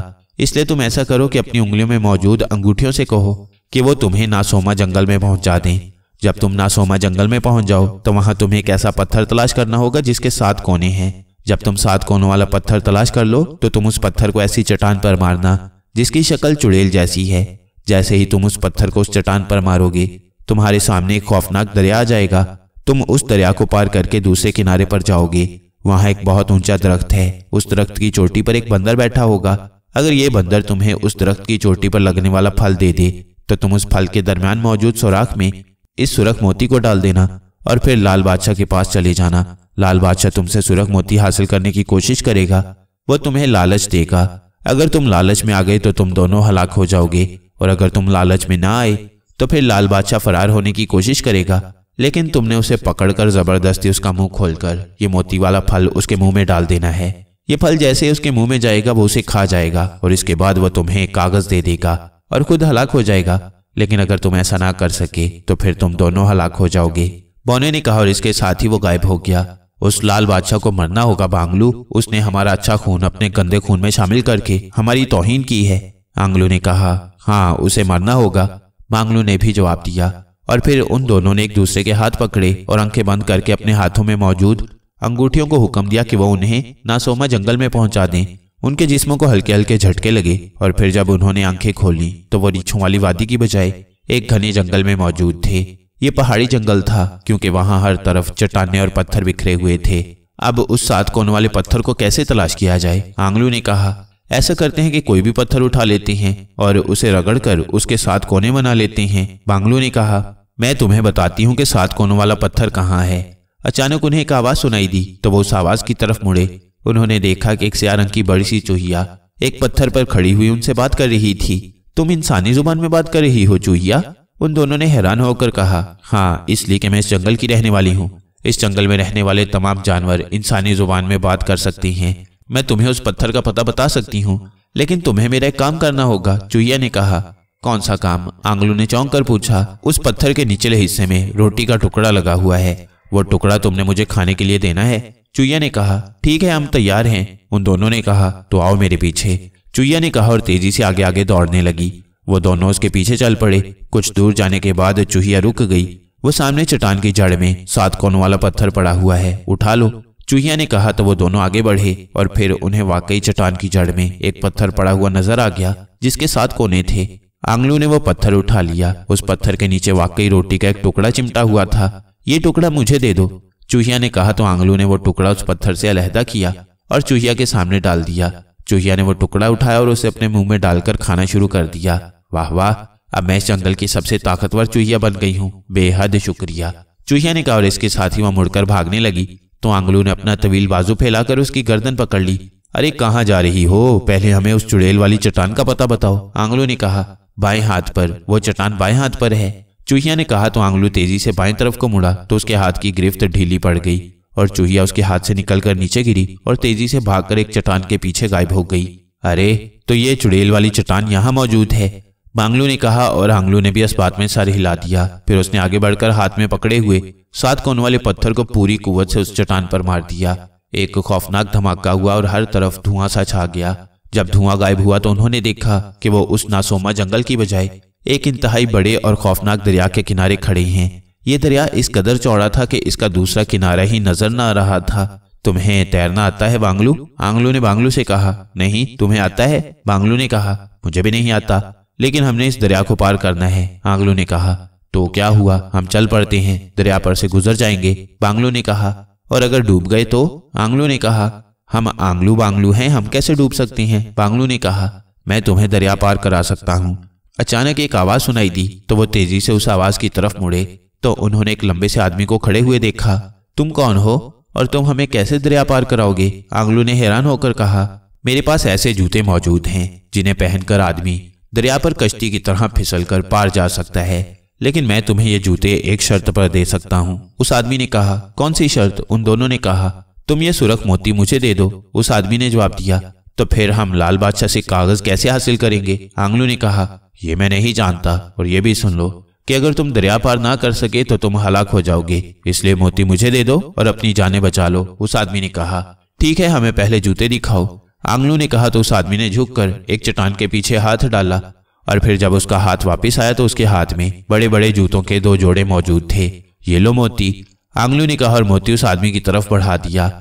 इसलिए तुम ऐसा करो कि अपनी उंगलियों में मौजूद अंगूठियों से कहो कि वो तुम्हें नासोमा जंगल में पहुंचा दें जब तुम नासोमा जंगल में पहुंच जाओ तो वहां तुम्हें एक ऐसा पत्थर तलाश करना होगा जिसके सात कोने हैं जब तुम सात कोनों वाला पत्थर तलाश कर लो तो तुम उस पत्थर को ऐसी चट्टान पर मारना जिसकी शक्ल चुड़ेल जैसी है जैसे ही तुम उस पत्थर को उस चट्टान पर मारोगे तुम्हारे सामने एक खौफनाक दरिया आ जाएगा तुम उस दरिया को पार करके दूसरे किनारे पर जाओगे वहाँ एक बहुत ऊंचा दरख्त है उस दरख्त की चोटी पर एक बंदर बैठा होगा अगर ये बंदर तुम्हें उस दरख्त की चोटी पर लगने वाला फल दे दे तो तुम उस फल के दरम्यान मौजूद सुराख में इस सुरख मोती को डाल देना और फिर लाल बादशाह के पास चले जाना लाल बादशाह तुमसे सुरख मोती हासिल करने की कोशिश करेगा वह तुम्हें लालच देगा अगर तुम लालच में आ गए तो तुम दोनों हलाक हो जाओगे और अगर तुम लालच में ना आए तो फिर लाल बादशाह फरार होने की कोशिश करेगा लेकिन तुमने उसे पकड़कर जबरदस्ती उसका मुंह खोलकर ये मोती वाला फल उसके मुंह में डाल देना है ये फल जैसे उसके मुंह में जाएगा वो उसे खा जाएगा और इसके बाद वह तुम्हें एक कागज दे देगा और खुद हलाक हो जाएगा लेकिन अगर तुम ऐसा ना कर सके तो फिर तुम दोनों हलाक हो जाओगे बोने ने कहा और इसके साथ ही वो गायब हो गया उस लाल बादशाह को मरना होगा बांगलू उसने हमारा अच्छा खून अपने गंदे खून में शामिल करके हमारी तोहिन की है आंगलू ने कहा हाँ उसे मरना होगा बांगलू ने भी जवाब दिया और फिर उन दोनों ने एक दूसरे के हाथ पकड़े और आंखें बंद करके अपने हाथों में मौजूद अंगूठियों को हुक्म दिया कि वो उन्हें नासोमा जंगल में पहुंचा दें उनके जिस्मों को हल्के हल्के झटके लगे और फिर जब उन्होंने आंखें खोली तो वो रिछों वाली वादी की बजाय एक घने जंगल में मौजूद थे ये पहाड़ी जंगल था क्योंकि वहां हर तरफ चट्टाने और पत्थर बिखरे हुए थे अब उस सात कोन वाले पत्थर को कैसे तलाश किया जाए आंगलू ने कहा ऐसा करते हैं कि कोई भी पत्थर उठा लेते हैं और उसे रगड़कर उसके साथ कोने बना लेते हैं बांगलू ने कहा मैं तुम्हें बताती हूँ कि सात कोनों वाला पत्थर कहाँ है अचानक उन्हें एक आवाज़ सुनाई दी तो वो उस आवाज़ की तरफ मुड़े उन्होंने देखा कि एक सिया रंग की बड़ी सी चूहिया एक पत्थर पर खड़ी हुई उनसे बात कर रही थी तुम इंसानी जुबान में बात कर रही हो चूहिया उन दोनों ने हैरान होकर कहा हाँ इसलिए कि मैं इस जंगल की रहने वाली हूँ इस जंगल में रहने वाले तमाम जानवर इंसानी जुबान में बात कर सकती हैं मैं तुम्हें उस पत्थर का पता बता सकती हूँ लेकिन तुम्हें मेरा एक काम करना होगा चुहिया ने कहा कौन सा काम आंगलू ने चौंक कर पूछा उस पत्थर के निचले हिस्से में रोटी का टुकड़ा लगा हुआ है वो टुकड़ा तुमने मुझे खाने के लिए देना है चुहिया ने कहा ठीक है हम तैयार हैं उन दोनों ने कहा तो आओ मेरे पीछे चुहिया ने कहा और तेजी से आगे आगे दौड़ने लगी वो दोनों उसके पीछे चल पड़े कुछ दूर जाने के बाद चूहिया रुक गई वो सामने चट्टान की जड़ में सात कोनों वाला पत्थर पड़ा हुआ है उठा लो चूहिया ने कहा तो वो दोनों आगे बढ़े और फिर उन्हें वाकई चट्टान की जड़ में एक पत्थर पड़ा हुआ नजर आ गया जिसके साथ कोने थे आंगलू ने वो पत्थर उठा लिया उस पत्थर के नीचे वाकई रोटी का एक टुकड़ा चिमटा हुआ था ये टुकड़ा मुझे दे दो चूहिया ने कहा तो आंगलू ने वो टुकड़ा उस पत्थर से अलहदा किया और चूहिया के सामने डाल दिया चूहिया ने वो टुकड़ा उठाया और उसे अपने मुंह में डालकर खाना शुरू कर दिया वाह वाह अब मैं इस जंगल की सबसे ताकतवर चूहिया बन गई हूँ बेहद शुक्रिया चूहिया ने कहा और इसके साथ ही वह मुड़कर भागने लगी तो आंगलू ने अपना तवील बाजू फैलाकर उसकी गर्दन पकड़ ली अरे कहाँ जा रही हो पहले हमें उस चुड़ैल वाली चट्टान का पता बताओ आंगलू ने कहा बाएं हाथ पर वो चट्टान बाएं हाथ पर है चूहिया ने कहा तो आंगलू तेजी से बाएं तरफ को मुड़ा तो उसके हाथ की गिरफ्त ढीली पड़ गई और चूहिया उसके हाथ से निकलकर नीचे गिरी और तेजी से भागकर एक चट्टान के पीछे गायब हो गई अरे तो ये चुड़ैल वाली चट्टान यहाँ मौजूद है बांगलू ने कहा और आंगलू ने भी इस बात में सर हिला दिया फिर उसने आगे बढ़कर हाथ में पकड़े हुए सात कोन वाले पत्थर को पूरी कुवत से उस चट्टान पर मार दिया एक खौफनाक धमाका हुआ और हर तरफ धुआं सा छा गया जब धुआं गायब हुआ तो उन्होंने देखा कि वो उस नासोमा जंगल की बजाय एक इंतहाई बड़े और खौफनाक दरिया के किनारे खड़े हैं ये दरिया इस कदर चौड़ा था कि इसका दूसरा किनारा ही नजर न आ रहा था तुम्हें तैरना आता है बांगलू आंगलू ने बांगलू से कहा नहीं तुम्हें आता है बांगलू ने कहा मुझे भी नहीं आता लेकिन हमने इस दरिया को पार करना है आंगलों ने कहा तो क्या हुआ हम चल पड़ते हैं दरिया पर से गुजर जाएंगे बांग्लों ने कहा और अगर डूब गए तो आंगलो ने कहा हम आंगलू बांगलू हैं हम कैसे डूब सकते हैं बांगलू ने कहा मैं तुम्हें दरिया पार करा सकता हूँ अचानक एक आवाज सुनाई दी तो वो तेजी से उस आवाज की तरफ मुड़े तो उन्होंने एक लंबे से आदमी को खड़े हुए देखा तुम कौन हो और तुम हमें कैसे दरिया पार कराओगे आंगलू ने हैरान होकर कहा मेरे पास ऐसे जूते मौजूद हैं जिन्हें पहनकर आदमी दरिया पर कश्ती की तरह फिसल कर पार जा सकता है लेकिन मैं तुम्हें ये जूते एक शर्त पर दे सकता हूँ उस आदमी ने कहा कौन सी शर्त उन दोनों ने कहा तुम ये सुरख मोती मुझे दे दो उस आदमी ने जवाब दिया तो फिर हम लाल बादशाह से कागज कैसे हासिल करेंगे आंगलू ने कहा यह मैं नहीं जानता और ये भी सुन लो कि अगर तुम दरिया पार ना कर सके तो तुम हलाक हो जाओगे इसलिए मोती मुझे दे दो और अपनी जाने बचा लो उस आदमी ने कहा ठीक है हमें पहले जूते दिखाओ आंगलू ने कहा तो उस आदमी ने झुककर एक चट्टान के पीछे हाथ डाला और फिर जब उसका हाथ वापस आया तो उसके हाथ में बड़े बड़े जूतों के दो जोड़े मौजूद थे ये लो मोती आंगलू ने कहा और मोती उस आदमी की तरफ बढ़ा दिया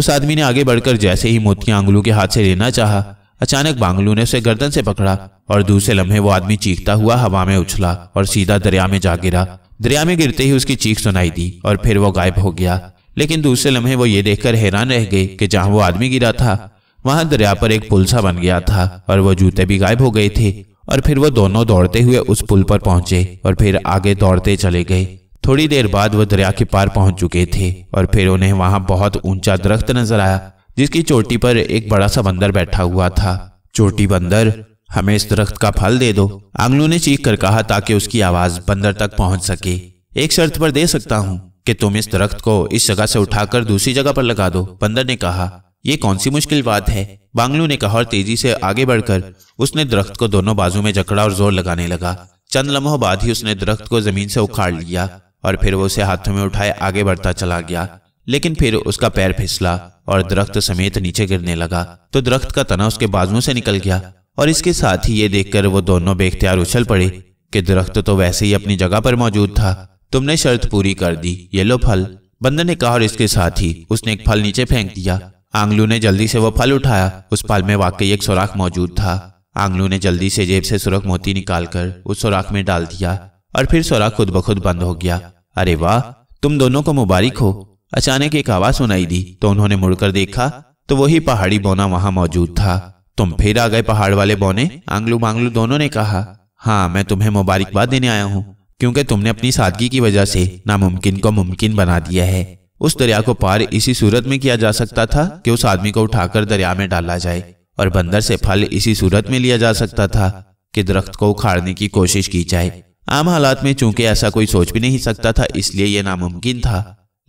उस आदमी ने आगे बढ़कर जैसे ही मोती आंगलू के हाथ से लेना चाहा अचानक बांगलू ने उसे गर्दन से पकड़ा और दूसरे लम्हे वो आदमी चीखता हुआ हवा में उछला और सीधा दरिया में जा गिरा दरिया में गिरते ही उसकी चीख सुनाई दी और फिर वो गायब हो गया लेकिन दूसरे लम्हे वो ये देखकर हैरान रह गए कि जहां वो आदमी गिरा था वहां दरिया पर एक पुल सा बन गया था और वो जूते भी गायब हो गए थे और फिर वो दोनों दौड़ते हुए उस पुल पर पहुंचे और फिर आगे दौड़ते चले गए थोड़ी देर बाद वो दरिया के पार पहुंच चुके थे और फिर उन्हें वहां बहुत ऊंचा दरख्त नजर आया जिसकी चोटी पर एक बड़ा सा बंदर बैठा हुआ था चोटी बंदर हमें इस दरख्त का फल दे दो आंगलू ने चीख कर कहा ताकि उसकी आवाज बंदर तक पहुंच सके एक शर्त पर दे सकता हूँ कि तुम इस दरख्त को इस जगह से उठाकर दूसरी जगह पर लगा दो बंदर ने कहा ये कौन सी मुश्किल बात है बांगलू ने कहा और तेजी से आगे बढ़कर उसने दरख्त को दोनों बाजू में जकड़ा और जोर लगाने लगा चंद लम्हों बाद ही उसने दरख्त को जमीन से उखाड़ लिया और फिर वो उसे हाथों में उठाए आगे बढ़ता चला गया लेकिन फिर उसका पैर फिसला और दरख्त समेत नीचे गिरने लगा तो दरख्त का तना उसके बाजुओं से निकल गया और इसके साथ ही ये देखकर वो दोनों बेख्तियार उछल पड़े कि दरख्त तो वैसे ही अपनी जगह पर मौजूद था तुमने शर्त पूरी कर दी ये लो फल बंदर ने कहा और इसके साथ ही उसने एक फल नीचे फेंक दिया आंगलू ने जल्दी से वह फल उठाया उस फल में वाकई एक सुराख मौजूद था आंगलू ने जल्दी से जेब से सुरख मोती निकालकर उस सुराख में डाल दिया और फिर सुराख खुद ब खुद बंद हो गया अरे वाह तुम दोनों को मुबारक हो अचानक एक आवाज सुनाई दी तो उन्होंने मुड़कर देखा तो वही पहाड़ी बोना वहां मौजूद था तुम फिर आ गए पहाड़ वाले बोने आंगलू मांगलू दोनों ने कहा हाँ मैं तुम्हें मुबारकबाद देने आया हूँ क्योंकि तुमने अपनी सादगी की वजह से नामुमकिन को मुमकिन बना दिया है उस दरिया को पार इसी सूरत में किया जा सकता था कि उस आदमी को उठाकर दरिया में डाला जाए और बंदर से फल इसी सूरत में लिया जा सकता था कि दरख्त को उखाड़ने की कोशिश की जाए आम हालात में चूंकि ऐसा कोई सोच भी नहीं सकता था इसलिए यह नामुमकिन था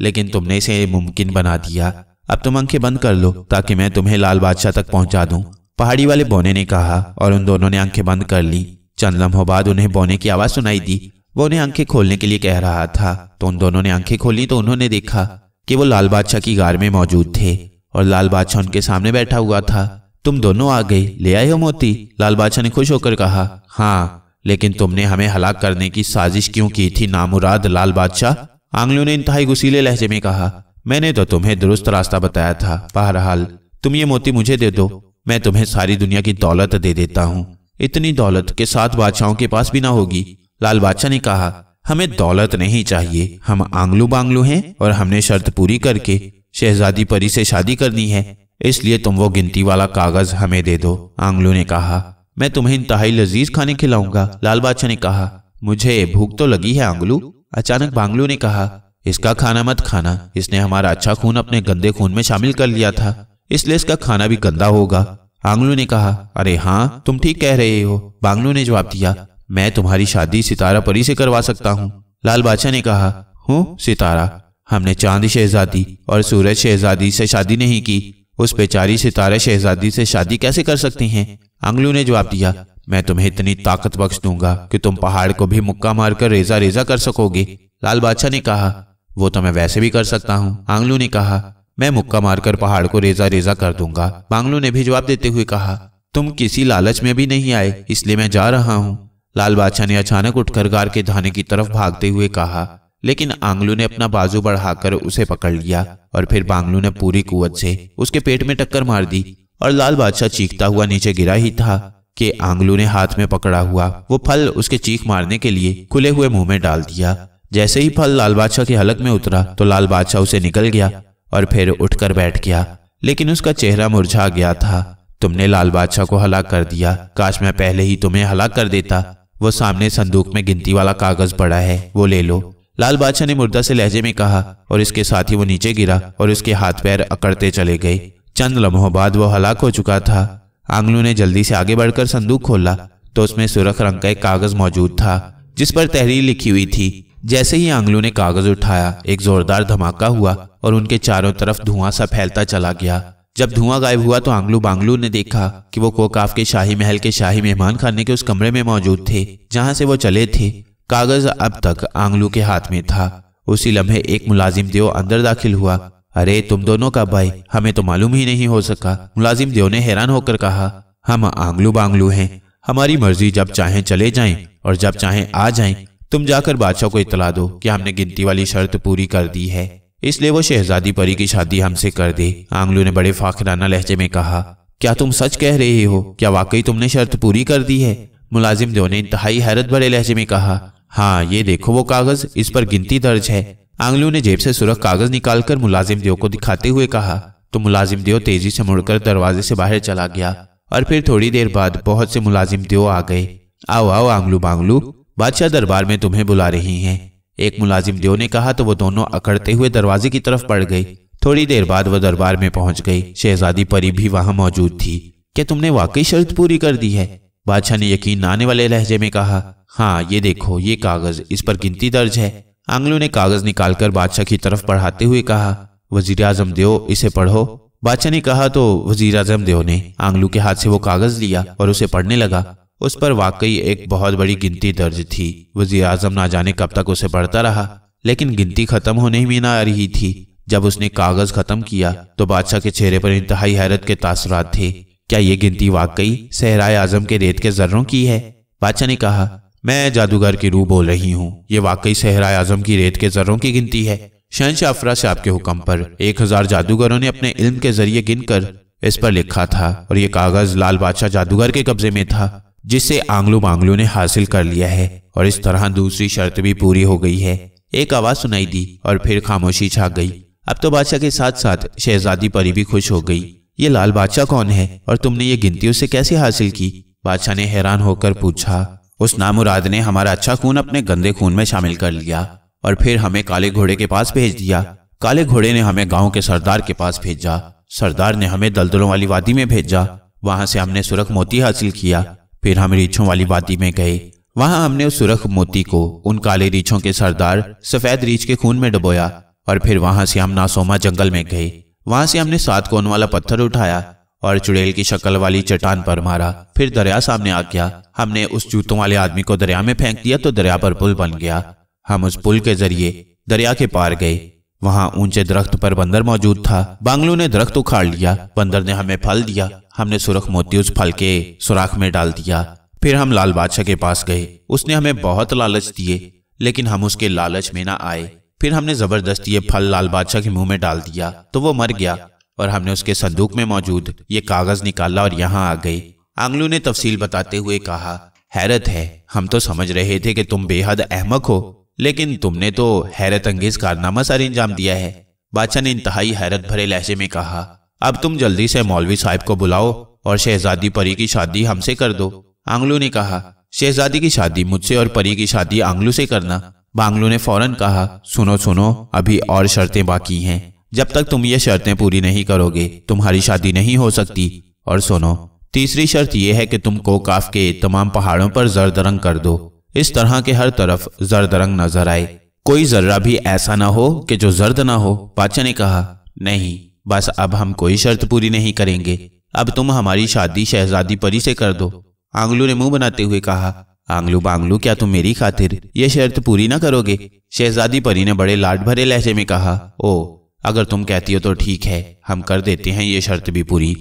लेकिन तुमने इसे मुमकिन बना दिया अब तुम आंखें बंद कर लो ताकि मैं तुम्हें लाल बादशाह तक पहुंचा दूं पहाड़ी वाले बोने ने कहा और उन दोनों ने आंखें बंद कर ली चंद लम्हों बाद उन्हें बोने की आवाज सुनाई दी वो उन्हें आंखें खोलने के लिए कह रहा था तो उन दोनों ने आंखें खोली तो उन्होंने देखा कि वो लाल बादशाह की गार में मौजूद थे और लाल बादशाह उनके सामने बैठा हुआ था तुम दोनों आ गए ले आए हो मोती लाल बादशाह ने खुश होकर कहा हाँ लेकिन तुमने हमें हलाक करने की साजिश क्यों की थी नामुराद लाल बादशाह आंगलियों ने इंतहाई गुसीले लहजे में कहा मैंने तो तुम्हें दुरुस्त रास्ता बताया था बहरहाल तुम ये मोती मुझे दे दो मैं तुम्हें सारी दुनिया की दौलत दे देता हूँ इतनी दौलत के सात बादशाहों के पास भी ना होगी लाल बादशाह ने कहा हमें दौलत नहीं चाहिए हम आंगलू बांगलू हैं और हमने शर्त पूरी करके शहजादी परी से शादी करनी है इसलिए तुम वो गिनती वाला कागज हमें दे दो आंगलू ने कहा मैं तुम्हें इंतहाई लजीज खाने खिलाऊंगा लाल बादशाह ने कहा मुझे भूख तो लगी है आंगलू अचानक बांगलू ने कहा इसका खाना मत खाना इसने हमारा अच्छा खून अपने गंदे खून में शामिल कर लिया था इसलिए इसका खाना भी गंदा होगा आंगलू ने कहा अरे हाँ तुम ठीक कह रहे हो बांगलू ने जवाब दिया मैं तुम्हारी शादी सितारा परी से करवा सकता हूँ लाल बादशाह ने कहा हूँ सितारा हमने चांद शहजादी और सूरज शहजादी से शादी नहीं की उस बेचारी सितारा शहजादी से शादी कैसे कर सकती हैं अंगलू ने जवाब दिया मैं तुम्हें इतनी ताकत बख्श दूंगा कि तुम पहाड़ को भी मुक्का मारकर रेजा रेजा कर सकोगे लाल बादशाह ने कहा वो तो मैं वैसे भी कर सकता हूँ आंगलू ने कहा मैं मुक्का मारकर पहाड़ को रेजा रेजा कर दूंगा बांगलू ने भी जवाब देते हुए कहा तुम किसी लालच में भी नहीं आए इसलिए मैं जा रहा हूँ लाल बादशाह ने अचानक उठकर गार के धाने की तरफ भागते हुए कहा लेकिन आंगलू ने अपना बाजू बढ़ाकर उसे पकड़ लिया और फिर बांगलू ने पूरी कुवत से उसके पेट में टक्कर मार दी और लाल बादशाह चीखता हुआ नीचे गिरा ही था कि आंगलू ने हाथ में पकड़ा हुआ वो फल उसके चीख मारने के लिए खुले हुए मुंह में डाल दिया जैसे ही फल लाल बादशाह की हलक में उतरा तो लाल बादशाह उसे निकल गया और फिर उठकर बैठ गया लेकिन उसका चेहरा मुरझा गया था तुमने लाल बादशाह को हलाक कर दिया काश मैं पहले ही तुम्हें हलाक कर देता वो सामने संदूक में गिनती वाला कागज पड़ा है वो ले लो लाल बादशाह ने मुर्दा से लहजे में कहा और इसके साथ ही वो नीचे गिरा और उसके हाथ पैर अकड़ते चले गए चंद लम्हों बाद वो हलाक हो चुका था आंगलू ने जल्दी से आगे बढ़कर संदूक खोला तो उसमें सुरख रंग का एक कागज मौजूद था जिस पर तहरीर लिखी हुई थी जैसे ही आंगलू ने कागज उठाया एक जोरदार धमाका हुआ और उनके चारों तरफ धुआं सा फैलता चला गया जब धुआं गायब हुआ तो आंगलू बांगलू ने देखा कि वो कोकाफ के शाही महल के शाही मेहमान खाने के उस कमरे में मौजूद थे जहां से वो चले थे कागज अब तक आंगलू के हाथ में था उसी लम्हे एक मुलाजिम देव अंदर दाखिल हुआ अरे तुम दोनों का भाई हमें तो मालूम ही नहीं हो सका मुलाजिम देव ने हैरान होकर कहा हम आंगलू बांगलू हैं हमारी मर्जी जब चाहे चले जाएं और जब चाहे आ जाएं तुम जाकर बादशाह को इतला दो कि हमने गिनती वाली शर्त पूरी कर दी है इसलिए वो शहजादी परी की शादी हमसे कर दे आंगलू ने बड़े फाखराना लहजे में कहा क्या तुम सच कह रहे हो क्या वाकई तुमने शर्त पूरी कर दी है मुलाजिम दो ने इंतहाई हैरत भरे लहजे में कहा हाँ ये देखो वो कागज इस पर गिनती दर्ज है आंगलू ने जेब से सुरख कागज निकालकर मुलाजिम देव को दिखाते हुए कहा तो मुलाजिम देव तेजी से मुड़कर दरवाजे से बाहर चला गया और फिर थोड़ी देर बाद बहुत से मुलाजिम देव आ गए आओ आओ आंगलू बांगलू बादशाह दरबार में तुम्हें बुला रही हैं एक मुलाजिम देव ने कहा तो वो दोनों अकड़ते हुए दरवाजे की तरफ पड़ गई थोड़ी देर बाद वह दरबार में पहुंच गई शहजादी परी भी वहां मौजूद थी क्या तुमने वाकई शर्त पूरी कर दी है बादशाह ने यकीन आने वाले लहजे में कहा हाँ ये देखो ये कागज इस पर गिनती दर्ज है आंगलों ने कागज निकालकर बादशाह की तरफ पढ़ाते हुए कहा वजीर आजम देव इसे पढ़ो बादशाह ने कहा तो वजीर आजम देव ने आंगलू के हाथ से वो कागज लिया और उसे पढ़ने लगा उस पर वाकई एक बहुत बड़ी गिनती दर्ज थी वजी आजम ना जाने कब तक उसे पढ़ता रहा लेकिन गिनती खत्म होने में ना आ रही थी जब उसने कागज खत्म किया तो बादशाह के चेहरे पर इंतहाई हैरत के तासरात थे क्या ये गिनती वाकई सहराय आजम के रेत के जर्रों की है बादशाह ने कहा मैं जादूगर की रूह बोल रही हूँ ये वाकई सहराय आजम की रेत के जर्रों की गिनती है शहनशाह अफरा साहब के हुक्म पर एक हजार जादूगरों ने अपने इल्म के जरिए गिनकर इस पर लिखा था और ये कागज लाल बादशाह जादूगर के कब्जे में था जिसे आंग्लो मांग्लो ने हासिल कर लिया है और इस तरह दूसरी शर्त भी पूरी हो गई है एक आवाज सुनाई दी और फिर खामोशी छा गई अब तो बादशाह के साथ साथ शहजादी परी भी खुश हो गई ये लाल बादशाह कौन है और तुमने ये गिनती उसे कैसे हासिल की बादशाह ने हैरान होकर पूछा उस नामुराद ने हमारा अच्छा खून अपने गंदे खून में शामिल कर लिया और फिर हमें काले घोड़े के पास भेज दिया काले घोड़े ने हमें गांव के सरदार के पास भेजा सरदार ने हमें दलदलों वाली वादी में भेजा वहां से हमने सुरख मोती हासिल किया फिर हम रीछों वाली वादी में गए वहां हमने उस सुरख मोती को उन काले रीछों के सरदार सफेद रीछ के खून में डबोया और फिर वहां से हम नासोमा जंगल में गए वहां से हमने सात कोन वाला पत्थर उठाया और चुड़ैल की शक्ल वाली चट्टान पर मारा फिर दरिया सामने आ गया हमने उस जूतों वाले आदमी को दरिया में फेंक दिया तो दरिया पर पुल बन गया हम उस पुल के जरिए दरिया के पार गए वहां ऊंचे दरख्त पर बंदर मौजूद था बांगलू ने दरख्त उखाड़ लिया बंदर ने हमें फल दिया हमने सुरख मोती उस फल के सुराख में डाल दिया फिर हम लाल बादशाह के पास गए उसने हमें बहुत लालच दिए लेकिन हम उसके लालच में ना आए फिर हमने जबरदस्ती ये फल लाल बादशाह के मुंह में डाल दिया तो वो मर गया और हमने उसके संदूक में मौजूद ये कागज निकाला और यहाँ आ गए आंगलू ने तफसील बताते हुए कहा हैरत है हम तो समझ रहे थे कि तुम बेहद अहमक हो लेकिन तुमने तो हैरत अंगेज कारनामा सर अंजाम दिया है बादशाह ने इंतहाई हैरत भरे लहजे में कहा अब तुम जल्दी से मौलवी साहब को बुलाओ और शहजादी परी की शादी हमसे कर दो आंगलू ने कहा शहजादी की शादी मुझसे और परी की शादी आंगलू से करना बांगलू ने फौरन कहा सुनो सुनो अभी और शर्तें बाकी हैं जब तक तुम ये शर्तें पूरी नहीं करोगे तुम्हारी शादी नहीं हो सकती और सुनो तीसरी शर्त यह है कि तुम कोकाफ के तमाम पहाड़ों पर जर्द रंग कर दो इस तरह के हर तरफ जर्द रंग नजर आए कोई जर्रा भी ऐसा ना हो कि जो जर्द ना हो बादशाह ने कहा नहीं बस अब हम कोई शर्त पूरी नहीं करेंगे अब तुम हमारी शादी शहजादी परी से कर दो आंगलू ने मुंह बनाते हुए कहा आंगलू बांगलू क्या तुम मेरी खातिर ये शर्त पूरी ना करोगे शहजादी परी ने बड़े लाड भरे लहजे में कहा ओ अगर तुम कहती हो तो ठीक है हम कर देते हैं ये शर्त भी पूरी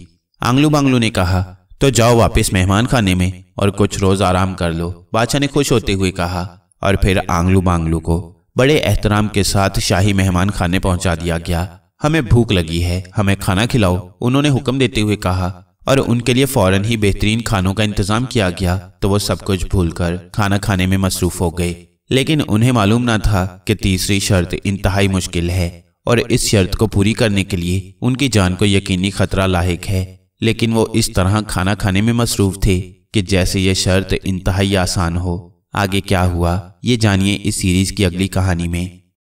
आंगलू बांगलू ने कहा तो जाओ वापस मेहमान खाने में और कुछ रोज आराम कर लो बादशाह ने खुश होते हुए कहा और फिर आंगलू बांगलू को बड़े एहतराम के साथ शाही मेहमान खाने पहुंचा दिया गया हमें भूख लगी है हमें खाना खिलाओ उन्होंने हुक्म देते हुए कहा और उनके लिए फौरन ही बेहतरीन खानों का इंतजाम किया गया तो वो सब कुछ भूलकर खाना खाने में मसरूफ हो गए लेकिन उन्हें मालूम ना था कि तीसरी शर्त इंतहाई मुश्किल है और इस शर्त को पूरी करने के लिए उनकी जान को यकीनी खतरा लाक है लेकिन वो इस तरह खाना खाने में मसरूफ थे कि जैसे यह शर्त इंतहाई आसान हो आगे क्या हुआ ये जानिए इस सीरीज की अगली कहानी में